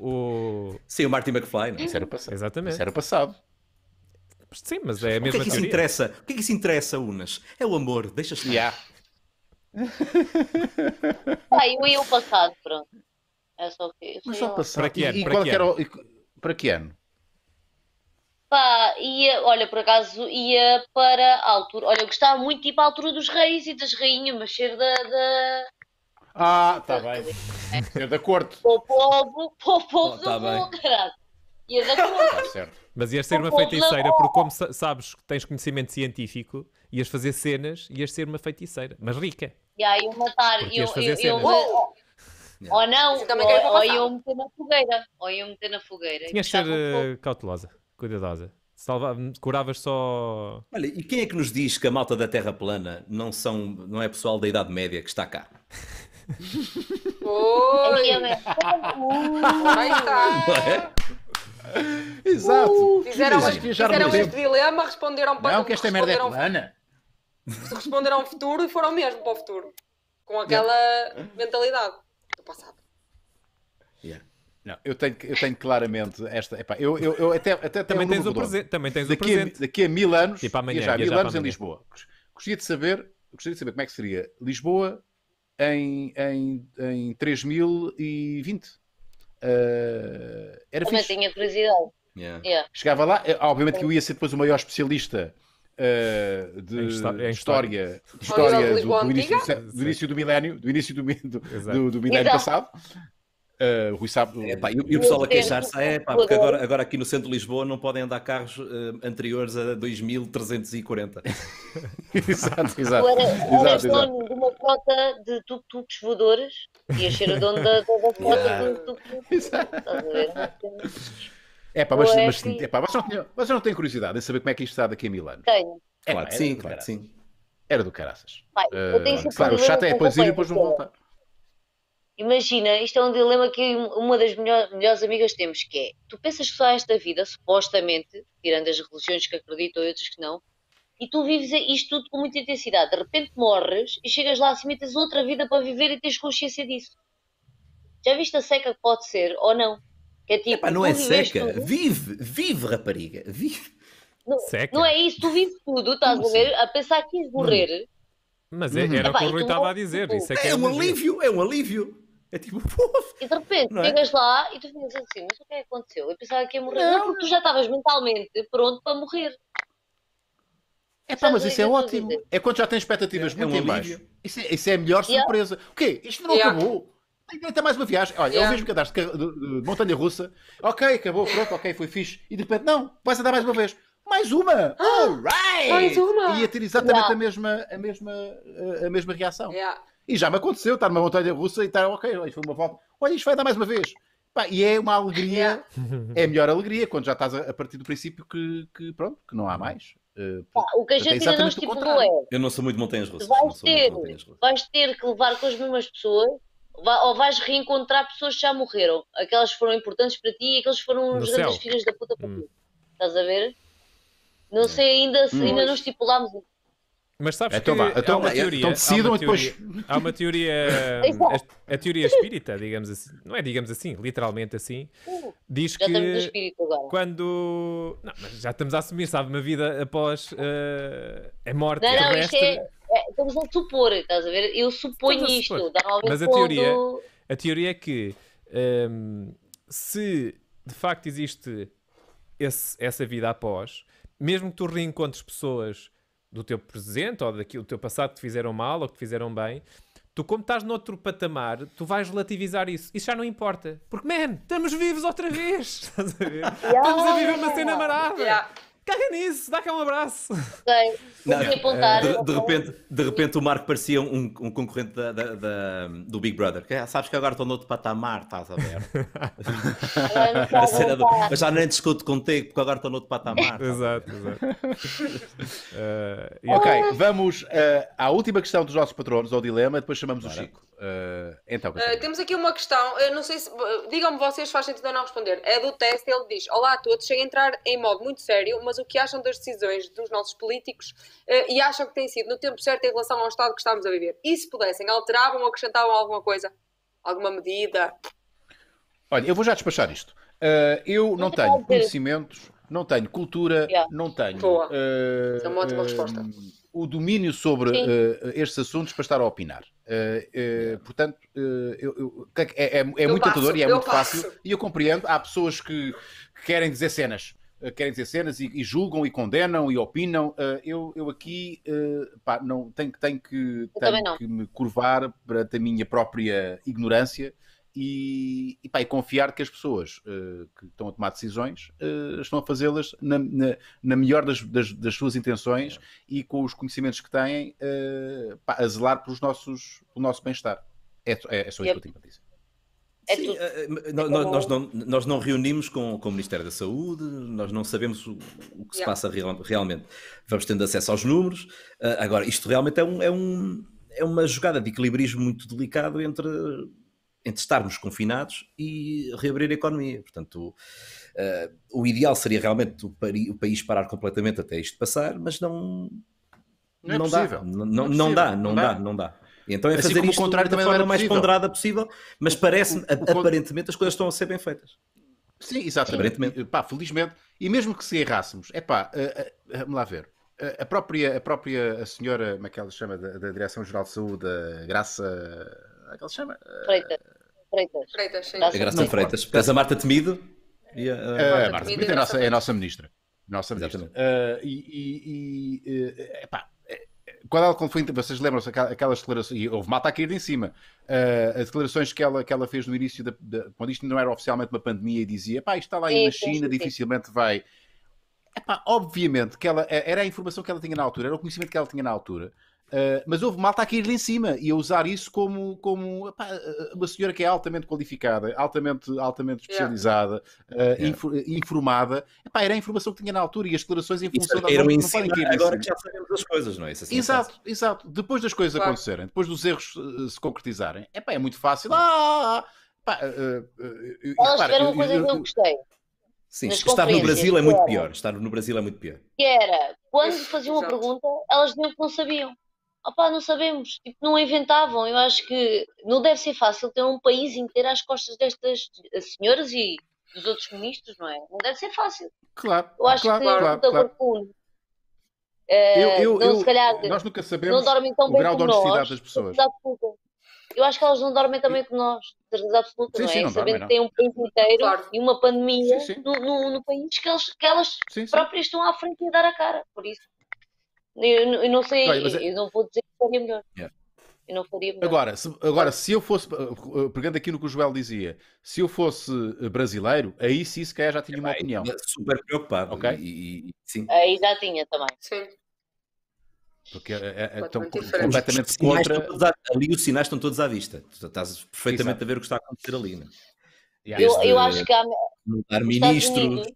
o, Sim, o Martin McFly, não é? Isso era o passado. Exatamente. Isso era passado. Sim, mas é a mesma o que é que isso interessa? O que é que isso interessa, Unas? É o amor, deixa-se. Yeah. Saiu ah, e o passado, pronto. É só que. passado. Para que ano? E, para, que ano? para que ano? Pá, ia, olha, por acaso ia para a altura. Olha, eu gostava muito de ir para a altura dos reis e das rainhas, mas ser da. da... Ah, tá bem. Ser é. da corte. Para o povo, para o povo oh, tá do caralho. Ia da corte. Tá certo. Mas ias ser uma feiticeira, porque como sabes que tens conhecimento científico, ias fazer cenas, ias ser uma feiticeira, mas rica. E aí eu matar, eu, eu, eu, ou, oh! yeah. ou não, ou, ou eu meter na fogueira, ou eu meter na fogueira. Tinhas de ser um eh, cautelosa, cuidadosa. Salva, curavas só. Olha, e quem é que nos diz que a malta da Terra plana não, são, não é pessoal da Idade Média que está cá? É Oi! Aí é é? Exato. Uh, fizeram, este dilema, responderam para Não, que esta merda é plana. Se responderam ao futuro e foram mesmo para o futuro. Com aquela yeah. mentalidade do passado. Yeah. Não, eu tenho, eu tenho claramente esta. Epá, eu, eu, eu até, até também, tens o presente, também tens daqui o presente. A, daqui a mil anos, tipo amanhã, já, mil anos em Lisboa. Gostaria de saber, gostaria de saber como é que seria Lisboa em, em, em 3020. Uh, ah, era Também fixe. tinha curiosidade. Yeah. Yeah. Chegava lá, eh, obviamente que eu ia ser depois o maior especialista uh, de, história, de história do, do, início, do, início, do milénio, do início do, do, do milénio então. passado. Uh, Rui sabe. É, pá, e, e, o pessoal a queixar-se, é pá, porque agora, agora aqui no centro de Lisboa não podem andar carros uh, anteriores a 2340. exato, exato. Agora, exato, dono de uma cota de tuk-tuks voadores, ia ser o dono da, cota de yeah. tuk tuks Exato. É pá, mas, é mas, assim. é pá, não tem, não curiosidade em saber como é que isto está daqui a mil anos? Tenho. É, claro, pá, sim, claro, sim. Era do caraças. Pai, uh, claro, o chato é depois ir e depois não voltar. Imagina, isto é um dilema que uma das melhor, melhores amigas temos, que é, tu pensas que só esta vida, supostamente, tirando as religiões que acreditam e outras que não, e tu vives isto tudo com muita intensidade. De repente morres e chegas lá e tens outra vida para viver e tens consciência disso. Já viste a seca que pode ser, ou não? Que é tipo, Epá, não é seca. Tudo. Vive, vive, rapariga. Vive. Não, seca. não é isso, tu vives tudo, estás a assim? a pensar que ias morrer. Mas é, uhum. era o que o Rui então estava a dizer. Tipo, isso é, que é, é um alívio, é um alívio. É tipo, povo. E de repente não é? chegas lá e tu ficas assim, mas o que é que aconteceu? Eu pensava que ia morrer. Não, não porque tu já estavas mentalmente pronto para morrer. É pá, mas isso é ótimo. É quando já tens expectativas é, muito é um em baixo. Isso é, isso é a melhor surpresa. Yeah. O quê? Isto não yeah. acabou até mais uma viagem. Olha, yeah. é o mesmo cadastro de, de, de montanha russa. Ok, acabou, pronto, ok, foi fixe. E de repente, não, vais a dar mais uma vez. Mais uma! Ah, right! Mais uma! E ia ter exatamente yeah. a, mesma, a, mesma, a mesma reação. Yeah. E já me aconteceu estar numa montanha russa e estar, ok, isto foi uma volta. Olha, isto vai dar mais uma vez. Pá, e é uma alegria, é a melhor alegria quando já estás a, partir do princípio que, que pronto, que não há mais. Uh, o que a gente ainda não estipulou é. Eu não sou muito montanhas russas. Vais ter, vais ter que levar com as mesmas pessoas ou vais reencontrar pessoas que já morreram. Aquelas que foram importantes para ti e aqueles que foram os grandes filhos da puta para hum. ti. Estás a ver? Não hum. sei ainda se hum. ainda não estipulámos o mas sabes então que vá, então há uma teoria, então decidam há uma teoria, depois... Há uma teoria, a, a, teoria espírita, digamos assim, não é digamos assim, literalmente assim, uh, diz já que estamos no espírito agora. quando... Não, mas já estamos a assumir, sabe, uma vida após uh, a morte não, não, isto é, é, estamos a supor, estás a ver? Eu suponho isto. mas a teoria, a teoria é que um, ehm, se de facto existe esse, essa vida após, mesmo que tu reencontres pessoas do teu presente ou daquilo, do teu passado que te fizeram mal ou que te fizeram bem, tu, como estás noutro patamar, tu vais relativizar isso. Isso já não importa. Porque, man, estamos vivos outra vez. Estás a ver? estamos a viver uma cena marada. Yeah caga nisso, dá cá um abraço. não, eh, de, de, repente, de repente o Marco parecia um, um concorrente da, da, da, do Big Brother. Que, é, sabes que agora estou outro patamar, estás a ver? a cena do, já nem discuto contigo porque agora estou outro patamar. Tá exato, exato. uh, Ok, vamos uh, à última questão dos nossos patronos, ao dilema, e depois chamamos Bora. o Chico. Uh, então, uh, temos aqui uma questão, eu eh, não sei se. Digam-me vocês faz sentido ou não responder. É do teste, ele diz: Olá a todos, chega a entrar em modo muito sério, mas o que acham das decisões dos nossos políticos uh, e acham que têm sido no tempo certo em relação ao estado que estamos a viver? E se pudessem, alteravam ou acrescentavam alguma coisa? Alguma medida? Olha, eu vou já despachar isto. eu não tenho conhecimentos não tenho. Cultura, yeah. não tenho. Boa. Uh, é uma ótima uh, resposta. O domínio sobre uh, estes assuntos para estar a opinar. portanto, eu, eu, é, é, é, é muito passo, tentador e é muito passo. fácil. E eu compreendo. Há pessoas que, que querem dizer cenas. Querem dizer cenas e, e julgam e condenam e opinam. eu, eu aqui pá, não, tenho, tenho, que, tenho que me curvar para a minha própria ignorância e, e, pá, e confiar que as pessoas uh, que estão a tomar decisões uh, estão a fazê-las na, na, na, melhor das, das, das suas intenções é. e com os conhecimentos que têm uh, pá, a zelar pelos nossos, pelo nosso bem-estar. É, é, é, só isso é que eu tenho para dizer. É Sim, é nós, não, nós não reunimos com, com o Ministério da Saúde, nós não sabemos o, o que se passa real, realmente. Vamos tendo acesso aos números. agora, isto realmente é, um, é, um, é uma jogada de equilibrismo muito delicado entre entre estarmos confinados e reabrir a economia. Portanto, uh, o ideal seria realmente o, o, país parar completamente até isto passar, mas não, não, é não, é dá. Não, não, é não, dá. Não, dá, não dá. Então é assim fazer contrário da forma mais ponderada possível, mas parece-me, aparentemente, as coisas estão a ser bem feitas. Sim, exatamente. Aparentemente. Pá, felizmente. E mesmo que se errássemos, é pá, uh, uh, vamos lá ver. A própria, a própria a senhora, como é que ela se chama, da, da Direção-Geral de Saúde, Graça é que ele chama? Eh, Freitas. Freitas. sim. A Graça Freitas. Por a Marta Temido. E a, a... a eh, Marta Temido é a é nossa, é a nossa ministra. Nossa ministra. Uh, e, e, e epá, quando ela quando foi, vocês lembram-se aquelas declarações, e houve mata a cair em cima, uh, as declarações que ela, que ela fez no início, da, da, quando isto não era oficialmente uma pandemia, e dizia, pá, isto está lá aí sim, na China, sim, dificilmente sim. vai... Epá, obviamente que ela, era a informação que ela tinha na altura, era o conhecimento que ela tinha na altura, ah, mas houve malta a cair-lhe em cima e a usar isso como, como uma senhora que é altamente qualificada, altamente, altamente especializada, ah, yeah. Uh, yeah. Inf informada. Epá, era a informação que tinha na altura e as declarações em função isso, da Agora né? que já sabemos as coisas, não é? Assim é exato, é exato. Depois das coisas claro. acontecerem, depois dos erros uh, se concretizarem, epá, é muito fácil. Ah, pá, uh, uma coisa que não gostei. Sim, estar no Brasil é muito pior. Estar no Brasil é muito pior. Que era, quando faziam uma pergunta, elas diziam que não sabiam opá, não sabemos, tipo, não inventavam. Eu acho que não deve ser fácil ter um país inteiro às costas destas senhoras e dos outros ministros, não é? Não deve ser fácil. Claro, eu acho claro, que claro, claro. Barcuno, eh, eu, eu, não, se calhar, nós nunca sabemos não dormem tão o bem grau de honestidade nós, das pessoas. Eu acho que elas não dormem também como nós, certeza absoluta, sim, não é? Sim, não Sabendo que tem um país inteiro claro. e uma pandemia sim, sim. No, no, no, país que, eles, que elas próprias estão à frente e a dar a cara. Por isso, eu, eu não sei, Olha, é... eu não vou dizer que faria melhor. Yeah. Eu não faria melhor. Agora, se, agora, se eu fosse, eh, pegando aqui no que o Joel dizia, se eu fosse eh, brasileiro, aí sim se calhar já tinha é, uma opinião. Super preocupado. ok E, e, sim. Aí já tinha também. Sim. Porque é, é, é tão completamente contra. ali os sinais estão todos à vista. Tu estás perfeitamente Exato. a ver o que está a acontecer ali. Né? Eu, eu acho que há... mudar ministro, Unidos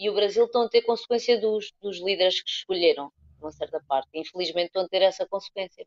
e o Brasil estão a ter consequência dos, dos líderes que escolheram, de uma certa parte. Infelizmente estão a ter essa consequência.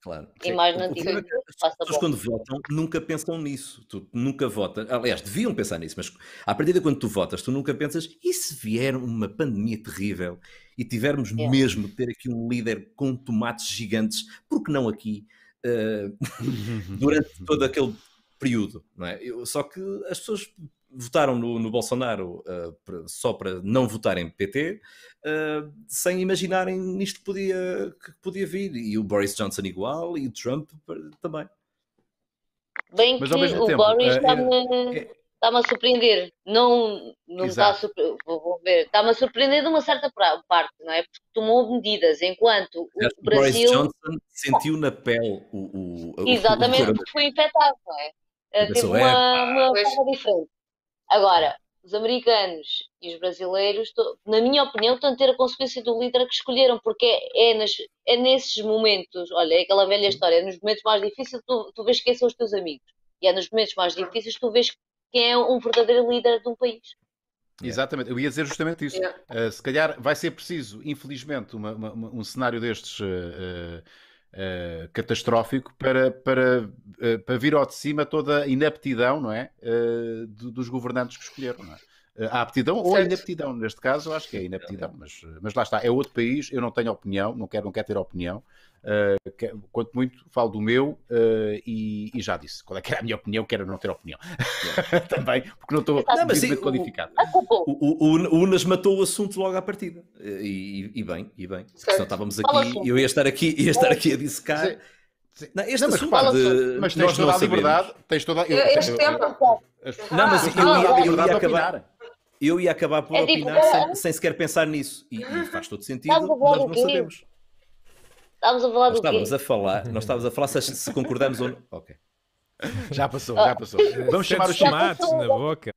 Claro. E mais na antiga. É as pessoas quando votam nunca pensam nisso. Tu nunca votas. Aliás, deviam pensar nisso, mas à partida quando tu votas, tu nunca pensas e se vier uma pandemia terrível e tivermos é. mesmo de ter aqui um líder com tomates gigantes, por que não aqui? Uh, durante todo aquele período, não é? Eu, só que as pessoas votaram no, no Bolsonaro uh, só para não votarem PT, uh, eh, sem imaginarem nisto que podia, que podia vir. E o Boris Johnson igual, e o Trump também. Bem Mas, que o tempo, Boris está-me eh, é, é- a surpreender. Não, não está a surpreender. Vou, ver. Está-me a surpreender de uma certa parte, não é? Porque tomou medidas, enquanto o Brasil... Boris Johnson sentiu na pele o... o, o Exatamente, o, foi infectado, não é? Teve uma, uma coisa diferente. Agora, os americanos e os brasileiros, na minha opinião, estão a ter a consequência do líder que escolheram, porque é, é nas, é nesses momentos, olha, é aquela velha história, é nos momentos mais difíceis tu, tu vês quem são os teus amigos, e é nos momentos mais difíceis tu vês quem é um verdadeiro líder de um país. É. Exatamente, eu ia dizer justamente isso. Uh, se calhar vai ser preciso, infelizmente, uma, uma, um cenário destes. Uh, uh, uh, catastrófico para, para, uh, para vir ao de cima toda a inaptidão não é? Uh, dos governantes que escolheram. Não é? à eh, aptidão certo. ou à inaptidão. Neste caso, eu acho que é inaptidão, é. mas, eh, mas lá está. É outro país, eu não tenho opinião, não quero, não quero ter opinião. Uh, que, quanto muito, falo do meu uh, e, e, já disse qual é que era a minha opinião, quero não ter opinião também, porque não estou devidamente qualificado. O, o, o, o, Unas matou o assunto logo à partida. E, e, bem, e bem. Porque senão estávamos aqui, eu ia estar aqui, ia estar aqui a dissecar. Sim. Sim. Não, este não, mas, repara, de... mas tens toda a liberdade, tens toda a... Eu, não, mas eu, eu, eu, ia acabar eu ia acabar por é tipo, opinar tipo, sem, sem, sequer pensar nisso. E, e faz todo sentido, nós não sabemos. Estávamos a falar nós do estávamos quê? A falar, nós estávamos a falar se, se concordamos ou não. Ok. Já passou, já passou. Ah. Vamos chamar os tomates na boca.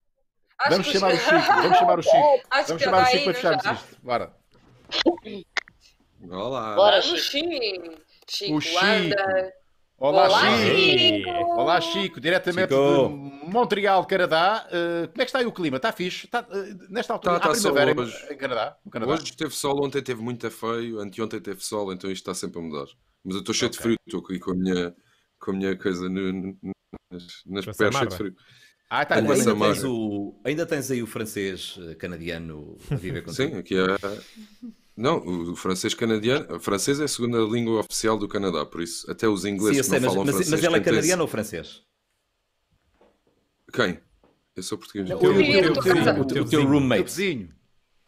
Acho vamos chamar o Chico, vamos chamar o Chico. Acho vamos chamar o Chico para fecharmos já. isto. Bora. Olá. Bora, Chico. Chico. O Chico. Anda. Olá, Olá Chico. Chico. Olá, Chico, diretamente Chico. de Montreal, Canadá. Uh, como é que está aí o clima? Está fixe? Está, uh, nesta altura, está, está primavera hoje. Em, Canadá, Canadá? Hoje teve sol, ontem teve muito feio, anteontem teve sol, então isto está sempre a mudar. Mas eu estou cheio okay. de frio, estou aqui com a minha, com a minha coisa no, no, nas, pernas, cheio de frio. Ah, tá ainda, ainda, tens o, ainda tens aí o francês eh, canadiano a viver contigo. Sim, aqui é... Não, o francês canadiano. francês é a segunda língua oficial do Canadá, por isso até os ingleses Sim, sei, não mas, falam mas, francês. Mas ele é canadiano ou francês? Quem? Eu sou português. Não, o, teu, o, teu, roommate.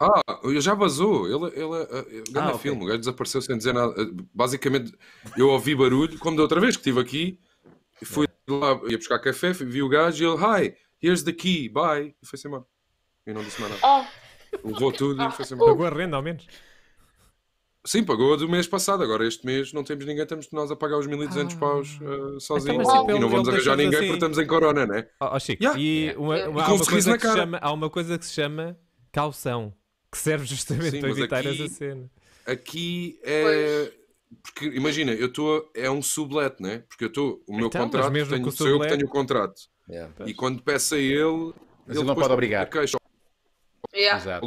Ah, já vazou. Ele, ele, ele eh, eh, ah, okay. filme, o gajo desapareceu sem dizer nada. Eh, basicamente, eu ouvi barulho, como da outra vez que estive aqui, fui é. lá, ia buscar café, vi o gajo e ele, hi, here's the key, bye. E foi sem mal. E não disse mais nada. Oh. Levou tudo e foi sem mal. Pagou a renda, ao menos. Sim, pagou do mês passado, agora este mês não temos ninguém, estamos nós a pagar os 1200 ah. paus uh, sozinhos então, e não vamos arranjar ninguém assim. porque estamos em corona, né? Oh, oh, Chico, yeah. e yeah. Uma, uma, há, uma coisa que cara. chama, há uma coisa que se chama calção, que serve justamente para evitar aqui, essa cena. Aqui é. Pois. Porque imagina, eu estou. É um sublet, né? Porque eu estou. O meu então, contrato, mesmo tenho, sou eu que tenho o contrato. Yeah, e quando peço a ele. Mas ele não pode obrigar. Yeah. Exato.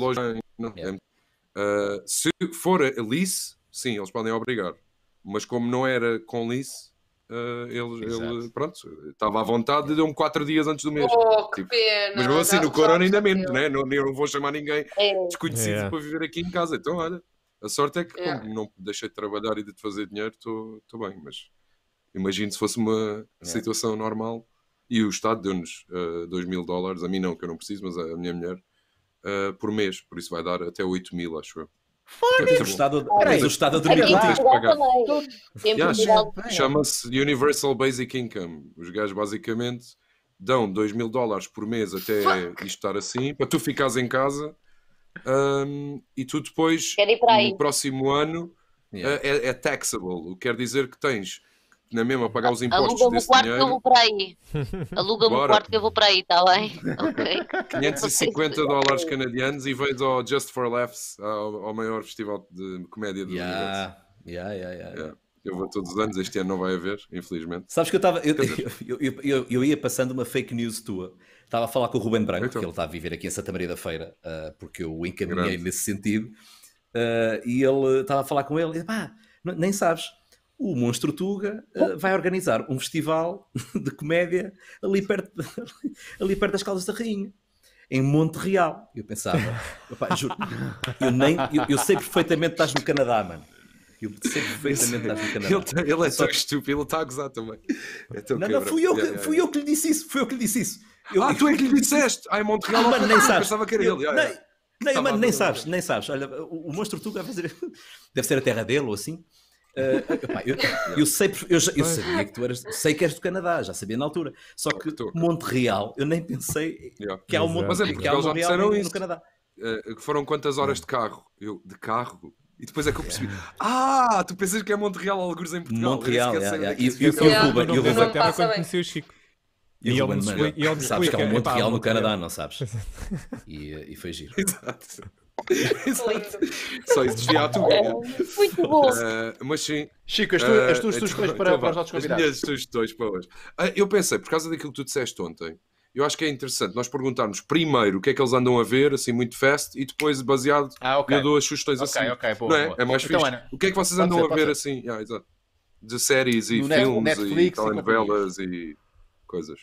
não, yeah. É Uh, se for a lease, sim, eles podem obrigar. Mas como não era com lease, uh, ah, ele, ele, pronto, estava à vontade de deu-me quatro dias antes do mês. Oh, tipo. pena, mas assim, no corona ainda menos, né? não, eu não vou chamar ninguém é. desconhecido yeah. para viver aqui em casa. Então, olha, a sorte é que yeah. como não deixei de trabalhar e de fazer dinheiro, estou bem. Mas imagino se fosse uma yeah. situação normal. E o Estado deu-nos uh, mil dólares, a mim não, que eu não preciso, mas a minha mulher uh, por mês, por isso vai dar até 8 mil, acho eu. Fone! É o estado, o estado a dormir Chama-se Universal Basic Income. Os gajos basicamente dão 2 mil dólares por mês até Fuck. isto estar assim, para tu ficares em casa um, e tu depois, no próximo ano, yeah. Eh, é, é taxable, o que quer dizer que tens não é mesmo? A pagar os impostos Aluga-me o quarto dinheiro. que eu vou para aí. Aluga-me o quarto que eu vou para aí, está bem? Okay. 550 dólares canadianos e vais ao Just for Laughs, ao, ao maior festival de comédia do yeah. universo. Yeah, yeah, yeah, yeah. É, eu vou todos os anos, este ano não vai haver, infelizmente. Sabes que eu estava. Eu, eu, eu, eu, ia passando uma fake news tua. Estava a falar com o Ruben Branco, então. que ele está a viver aqui em Santa Maria da Feira, uh, porque eu o encaminhei Grande. nesse sentido. Uh, e ele estava a falar com ele, e pá, nem sabes o Monstro Tuga uh, vai organizar um festival de comédia ali perto, ali perto das Caldas da Rainha, em Monte Real. Eu pensava, opa, juro, eu, nem, eu, eu sei perfeitamente que estás no Canadá, mano. Eu sei perfeitamente que estás no Canadá. Ele, tá, ele é só estúpido, ele está a gozar também. É não, não, fui eu, que, fui eu que lhe disse isso, fui eu que lhe disse isso. Eu, ah, tu é que lhe disseste! Ai, ah, Monte Real, ah, mano, nem sabes. pensava que era ele. nem, nem, mano, nem sabes, nem sabes. Olha, o, o Monstro Tuga vai fazer... Deve ser a terra dele ou assim eh, eu, eu, sei, eu, eu, sabia que tu eras, sei que és do Canadá, já sabia na altura. Só que Monte Real, eu nem pensei que há um Monte, é porque eh, que Real no, Canadá. Uh, foram quantas horas de carro? Eu, de carro? E depois é que eu percebi: Ah, tu pensas que é Montreal, algures em Portugal. Montreal, é E, e, e o é. Ruben, e o Ruben. Até quando conheci o Chico. E, e ele me explica. Sabes que há é um Montreal no Canadá, não sabes? E, e foi giro. Exato. Exato. Só isso desvia a é Muito bom. Uh, mas sim. Chico, as, tu, uh, tuas sugestões para, para os nossos convidados. As minhas sugestões para hoje. Uh, eu pensei, por causa daquilo que tu disseste ontem, eu acho que é interessante nós perguntarmos primeiro o que é que eles andam a ver, assim, muito fast, e depois, baseado, ah, okay. eu dou as sugestões okay, assim. boa, é? Boa. é? mais então, fixe. Ana, o que é que vocês andam ser, a ver, assim? ser. assim, yeah, de séries e no filmes Netflix, e telenovelas e, e coisas?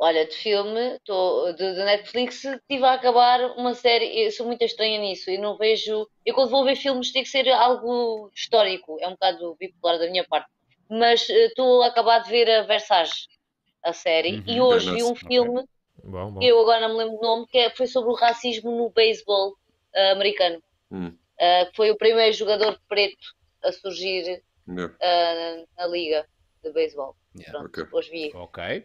Olha, de filme, tô, de, de Netflix, estive a acabar uma série. Eu sou muito estranha nisso. Eu não vejo. Eu, quando vou ver filmes, tem que ser algo histórico. É um bocado bipolar da minha parte. Mas estou uh, a acabar de ver a Versage, a série. Uhum, e hoje vi um filme. Okay. Bom, bom. Eu agora não me lembro do nome, que é, foi sobre o racismo no beisebol uh, americano. Hum. Uh, foi o primeiro jogador preto a surgir yeah. Eh, uh, na liga de beisebol. Yeah. Okay. Hoje vi. Ok.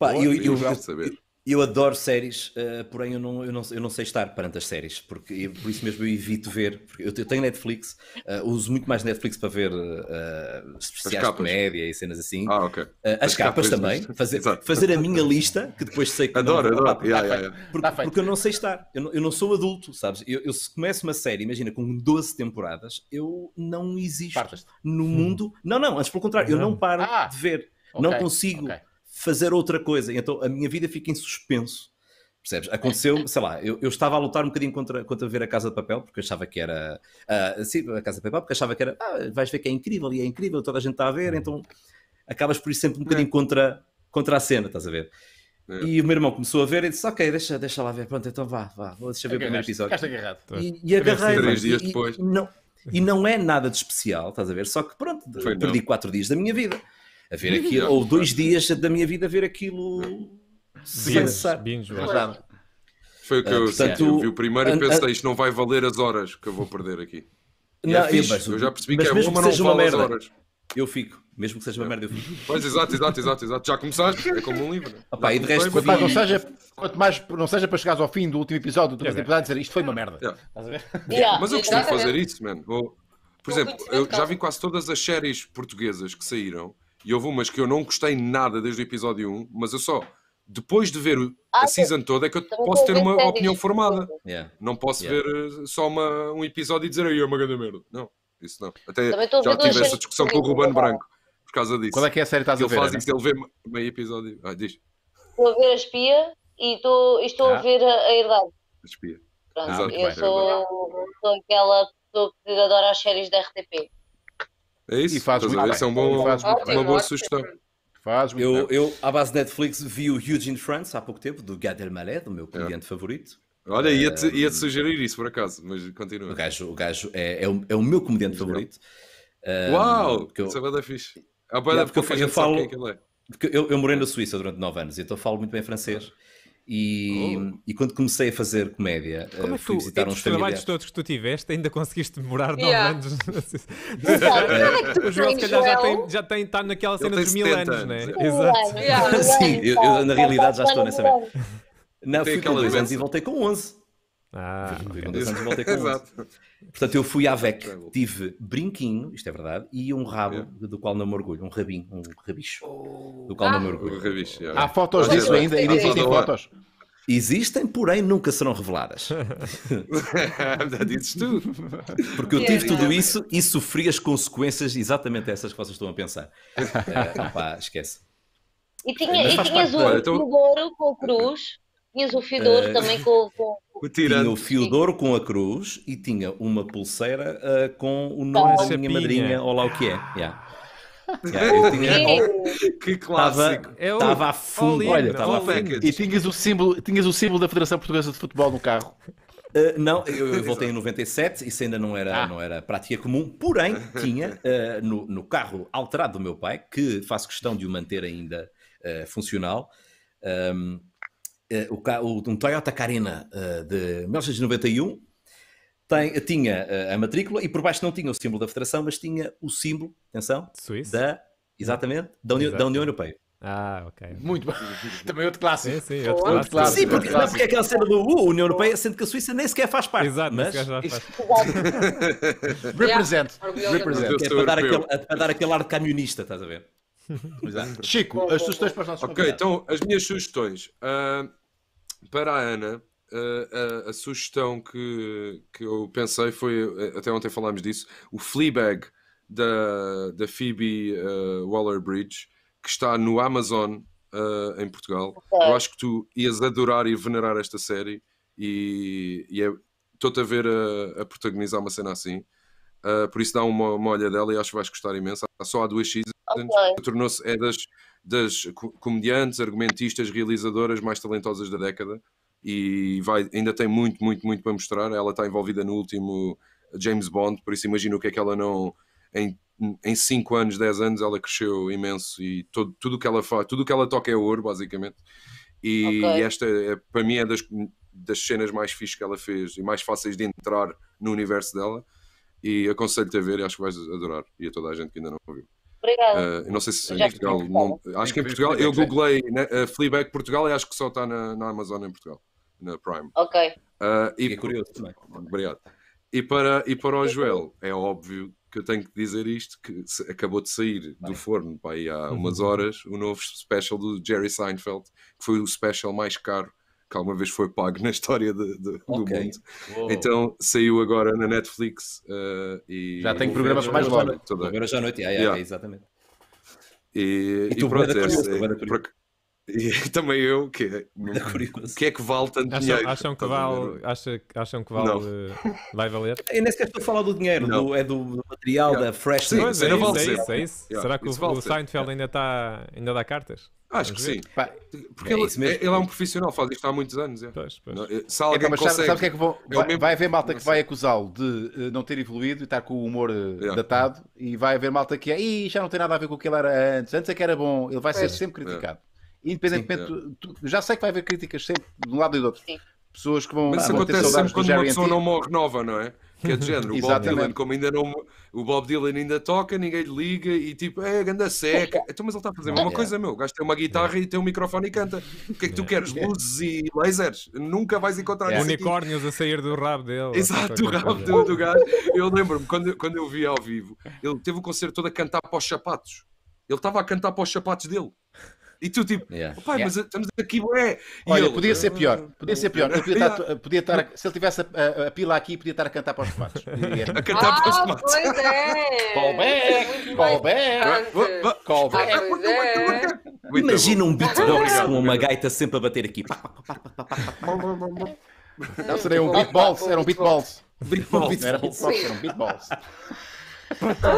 Pá, eu, eu, eu, eu, adoro séries, uh, porém eu não, eu, não, eu não sei estar perante as séries, porque eu, por isso mesmo eu evito ver. eu tenho Netflix, uh, uso muito mais Netflix para ver uh, especiais de comédia e cenas assim. Ah, okay. as, as, capas, capas também, fazer, Exato. fazer a minha lista, que depois sei que. Adoro, não, adoro. Porque, yeah, yeah. Porque, tá porque, eu não sei estar, eu não, eu não sou adulto, sabes? Eu, se começo uma série, imagina, com 12 temporadas, eu não existo no hum. mundo. Hum. Não, não, antes pelo contrário, eu uhum. não paro ah. de ver. Okay. não consigo. Okay fazer outra coisa. Então a minha vida fica em suspenso. Percebes? Aconteceu, sei lá, eu, eu, estava a lutar um bocadinho contra, contra ver a Casa de Papel, porque achava que era. Uh, sim, a Casa de Papel, porque achava que era. Ah, vais ver que é incrível e é incrível, toda a gente está a ver, hum. então acabas por ir sempre um bocadinho é. contra, contra a cena, estás a ver? É. E o meu irmão começou a ver e disse: Ok, deixa, deixa lá ver, pronto, então vá, vá, deixa ver o primeiro episódio. agarrado. E, e agarrei. Três dias e, depois. E não, e não é nada de especial, estás a ver? Só que pronto, Foi perdi não. quatro dias da minha vida a ver uhum. aquilo, ou dois dias da minha vida a ver aquilo sem Foi o que ah, eu, Portanto, eu vi o primeiro e pensei, isto não vai valer as horas que eu vou perder aqui. Não, é fixe, mas, eu já percebi que é bom, mas não vale as horas. Eu fico. Mesmo que seja uma merda, eu fico. Pois, exato, exato, exato. exato. Já começaste, é como um livro. Opa, e de resto, quanto, mais não seja, quanto mais não seja para chegares ao fim do último episódio do é episódio dizer isto foi uma merda. Mas eu costumo fazer isso, mano. Por exemplo, eu já vi quase todas as séries portuguesas que saíram e houve umas que eu não gostei nada desde o episódio 1, mas eu só, depois de ver ah, a season toda, é que eu posso ter uma opinião formada. Yeah. Não posso yeah. ver eh, só uma, um episódio e dizer aí é uma grande merda. Não, isso não. Até já tive essa discussão com o Rubano Branco por causa disso. Qual é que é a série que estás a ver? Faz isso, ele vê meio episódio. Ah, diz. Estou a ver a espia e estou, estou ah. a ver a, a herdade. A espia. Pronto, ah, eu sou, sou aquela pessoa que adora as séries da RTP. É isso. E faz muito é, bem. Isso é um bom, faz muito ótimo, uma boa ótimo. sugestão. Faz muito eu, bem. eu, à base de Netflix, vi o Huge in France há pouco tempo, do Gad Malé, do meu é. comediante é. favorito. Olha, ia-te ia -te sugerir isso por acaso, mas continua. O gajo, o gajo é, é, o, é o meu comediante favorito. Um, Uau! Que eu, isso é fixe. Ah, yeah, porque eu, eu falo, é, é. porque eu, eu morei na Suíça durante 9 anos, então falo muito bem francês. E, oh. e, quando comecei a fazer comédia, eh, Como é que fui tu, visitar uns trabalhos todos que tu tiveste, ainda conseguiste demorar 9 yeah. anos. Exato. o João, se calhar, já tem, já tem, está naquela cena dos né? mil anos, não é? Exato. Sim, eu, eu, na realidade já estou nessa merda. Não, fui com 2 anos e voltei com 11. Ah, com Exato. Portanto, eu fui à VEC, é tive brinquinho, isto é verdade, e um rabo do qual não me orgulho, um rabinho, um rabicho, oh. do qual ah. não me ah, orgulho. Um rabicho, Há fotos disso é ainda, ainda existem fotos. Existem, porém nunca serão reveladas. dizes tu. Porque eu é, tive tudo é. isso e sofri as consequências exatamente essas que vocês estão a pensar. opá, esquece. E, tinha, e tinhas o, da... o Douro com o Cruz, tinhas o Fidoro uh... também com, com tinha o Fiodoro com a cruz e tinha uma pulseira uh, com o nome da minha madrinha, ou lá o que é. Yeah. que clássico. Estava é a fundo. Olha, estava a fundo. E tinhas o, símbolo, tinhas o símbolo da Federação Portuguesa de Futebol no carro. Uh, não, eu, eu, voltei em 97, isso ainda não era, ah. não era prática comum, porém tinha uh, no, no, carro alterado do meu pai, que faço questão de o manter ainda uh, funcional, um, ehm, eh, um Toyota Carina eh, de 1991 tem, tinha eh, a matrícula e por baixo não tinha o símbolo da Federação, mas tinha o símbolo, atenção, Suíça? da exatamente da União, da União Europeia. Ah, ok. Muito bem. Também outro clássico. Sim, sim, outro, outro clássico. Sim, porque, não, porque é aquela cena do uh, União Europeia, sendo que a Suíça nem sequer faz parte. Exato, mas... É, é para, dar aquele, é para dar aquele ar de camionista, estás a ver? Exato. É. Chico, as sugestões para os nossos Ok, então as minhas sugestões. Uh, para a Ana, a, a, a, sugestão que, que eu pensei foi, eh, até ontem falámos disso, o Fleabag da, da Phoebe uh, Waller-Bridge, que está no Amazon uh, em Portugal. Okay. Eu acho que tu ias adorar e venerar esta série e, e é, estou-te a ver a, a, protagonizar uma cena assim. Uh, por isso dá uma, uma olhada dela e acho que vais gostar imenso. Só há duas seasons. Okay. Tornou-se é das das comediantes, argumentistas, realizadoras mais talentosas da década e vai, ainda tem muito, muito, muito para mostrar. Ela está envolvida no último James Bond, por isso imagino o que é que ela não. Em, em 5 anos, 10 anos, ela cresceu imenso e todo, tudo que ela faz, tudo que ela toca é ouro, basicamente. E okay. esta, é, para mim, é das, das cenas mais fixas que ela fez e mais fáceis de entrar no universo dela. E aconselho-te a ver, acho que vais adorar. E a toda a gente que ainda não viu. Obrigada. Uh, não sei se em Portugal. Não, acho que em Portugal. Eu googlei né, uh, Fleabag Portugal e acho que só está na, na Amazon em Portugal, na Prime. Ok. Uh, e, é curioso também. Obrigado. E para, e para o Joel, é óbvio que eu tenho que dizer isto, que acabou de sair do forno aí há umas horas o novo special do Jerry Seinfeld, que foi o special mais caro que alguma vez foi pago na história de, de, okay. do mundo. Então saiu agora na Netflix uh, e. Já tem programas mais longo. Programas já à noite, yeah, yeah. exatamente. E, e, tu, e pronto, curioso, é, e também eu, que é, que é que vale tanto acham, dinheiro? Acham que vale, acha, acham que vale, eh, vai valer? Eu nem sequer estou a falar do dinheiro, do, é do, material, yeah. da Fresh. Sim, sim, é, isso, é, é isso, é isso. Será que o, vale o Seinfeld ainda, tá, ainda dá cartas? Acho que sim. Pá, Porque é ele, é, ele, é um profissional, faz isto há muitos anos. É. Pois, pois. Eh, consegue... sabe, sabe que é que vão... É vai, mesmo... vai haver malta que vai acusá-lo de uh, não ter evoluído e estar com o humor eh, datado, e vai haver malta que é, Ih, já não tem nada a ver com o que ele era antes, antes é que era bom, ele vai ser sempre criticado. É. Independentemente, sim, tu, tu, já sei que vai haver críticas sempre de um lado e do outro. Sim. Pessoas que vão. Mas ah, isso acontece sempre quando uma pessoa não morre nova, não é? Que é de género, o Bob Dylan, como ainda não. O Bob Dylan ainda toca, ninguém lhe liga e tipo, é, ganda seca. É. Então, mas ele está a fazer a mesma é. coisa, meu. O gajo tem uma guitarra é. e tem um microfone e canta. O que é que tu queres? Luzes e lasers? Nunca vais encontrar isso. Unicórnios a sair do rabo dele. Exato, o rabo assim. do, do gajo. Eu lembro-me, quando, quando eu vi ao vivo, ele teve o concerto todo a cantar para os sapatos. Ele estava a cantar para os sapatos dele. E tu tipo, yeah. pai, yeah. mas estamos aqui, ué. Olha, ele... podia ser pior, podia ser pior. podia estar, podia estar, se ele tivesse a, a, pila aqui, podia estar a cantar para os tomates. a cantar para os ah, tomates. Pois Callback, callback, callback. Imagina um beatbox com uma gaita sempre a bater aqui. Não, seria um beatballs, era um beatbox. Beatballs. Era beatbox, era um beatbox. Muito,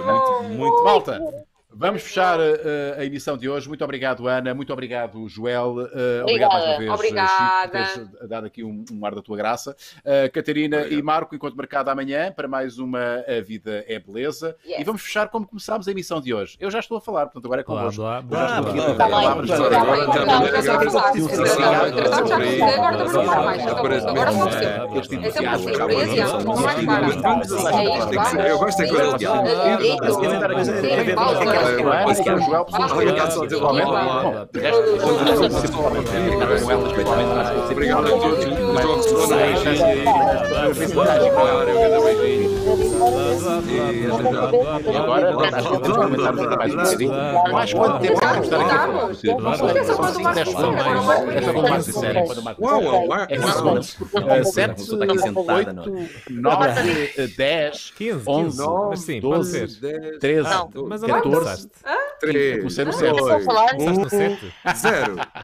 muito, muito. Malta, Vamos fechar uh, a emissão de hoje. Muito obrigado, Ana. Muito obrigado, Joel. Uh, obrigado mais uma vez, Obrigada. Chico, por teres dado aqui um, um, ar da tua graça. Uh, Catarina obrigado. e Marco, enquanto marcado amanhã, para mais uma A Vida é Beleza. Yes. E vamos fechar como começámos a emissão de hoje. Eu já estou a falar, portanto, agora é convosco. Olá, olá, olá. Eu gosto da coisa. Obrigado a todos. Obrigado. E agora começaram a mais um bocadinho. Mas quanto tempo vamos estar aqui a falar? Essa foi o Marcos sério. Uau, é 15 segundos. 7, 8, 9, 10, 15, 11, 12, 13, 14, 13. Comecei no 7. Comecei no 7. 0.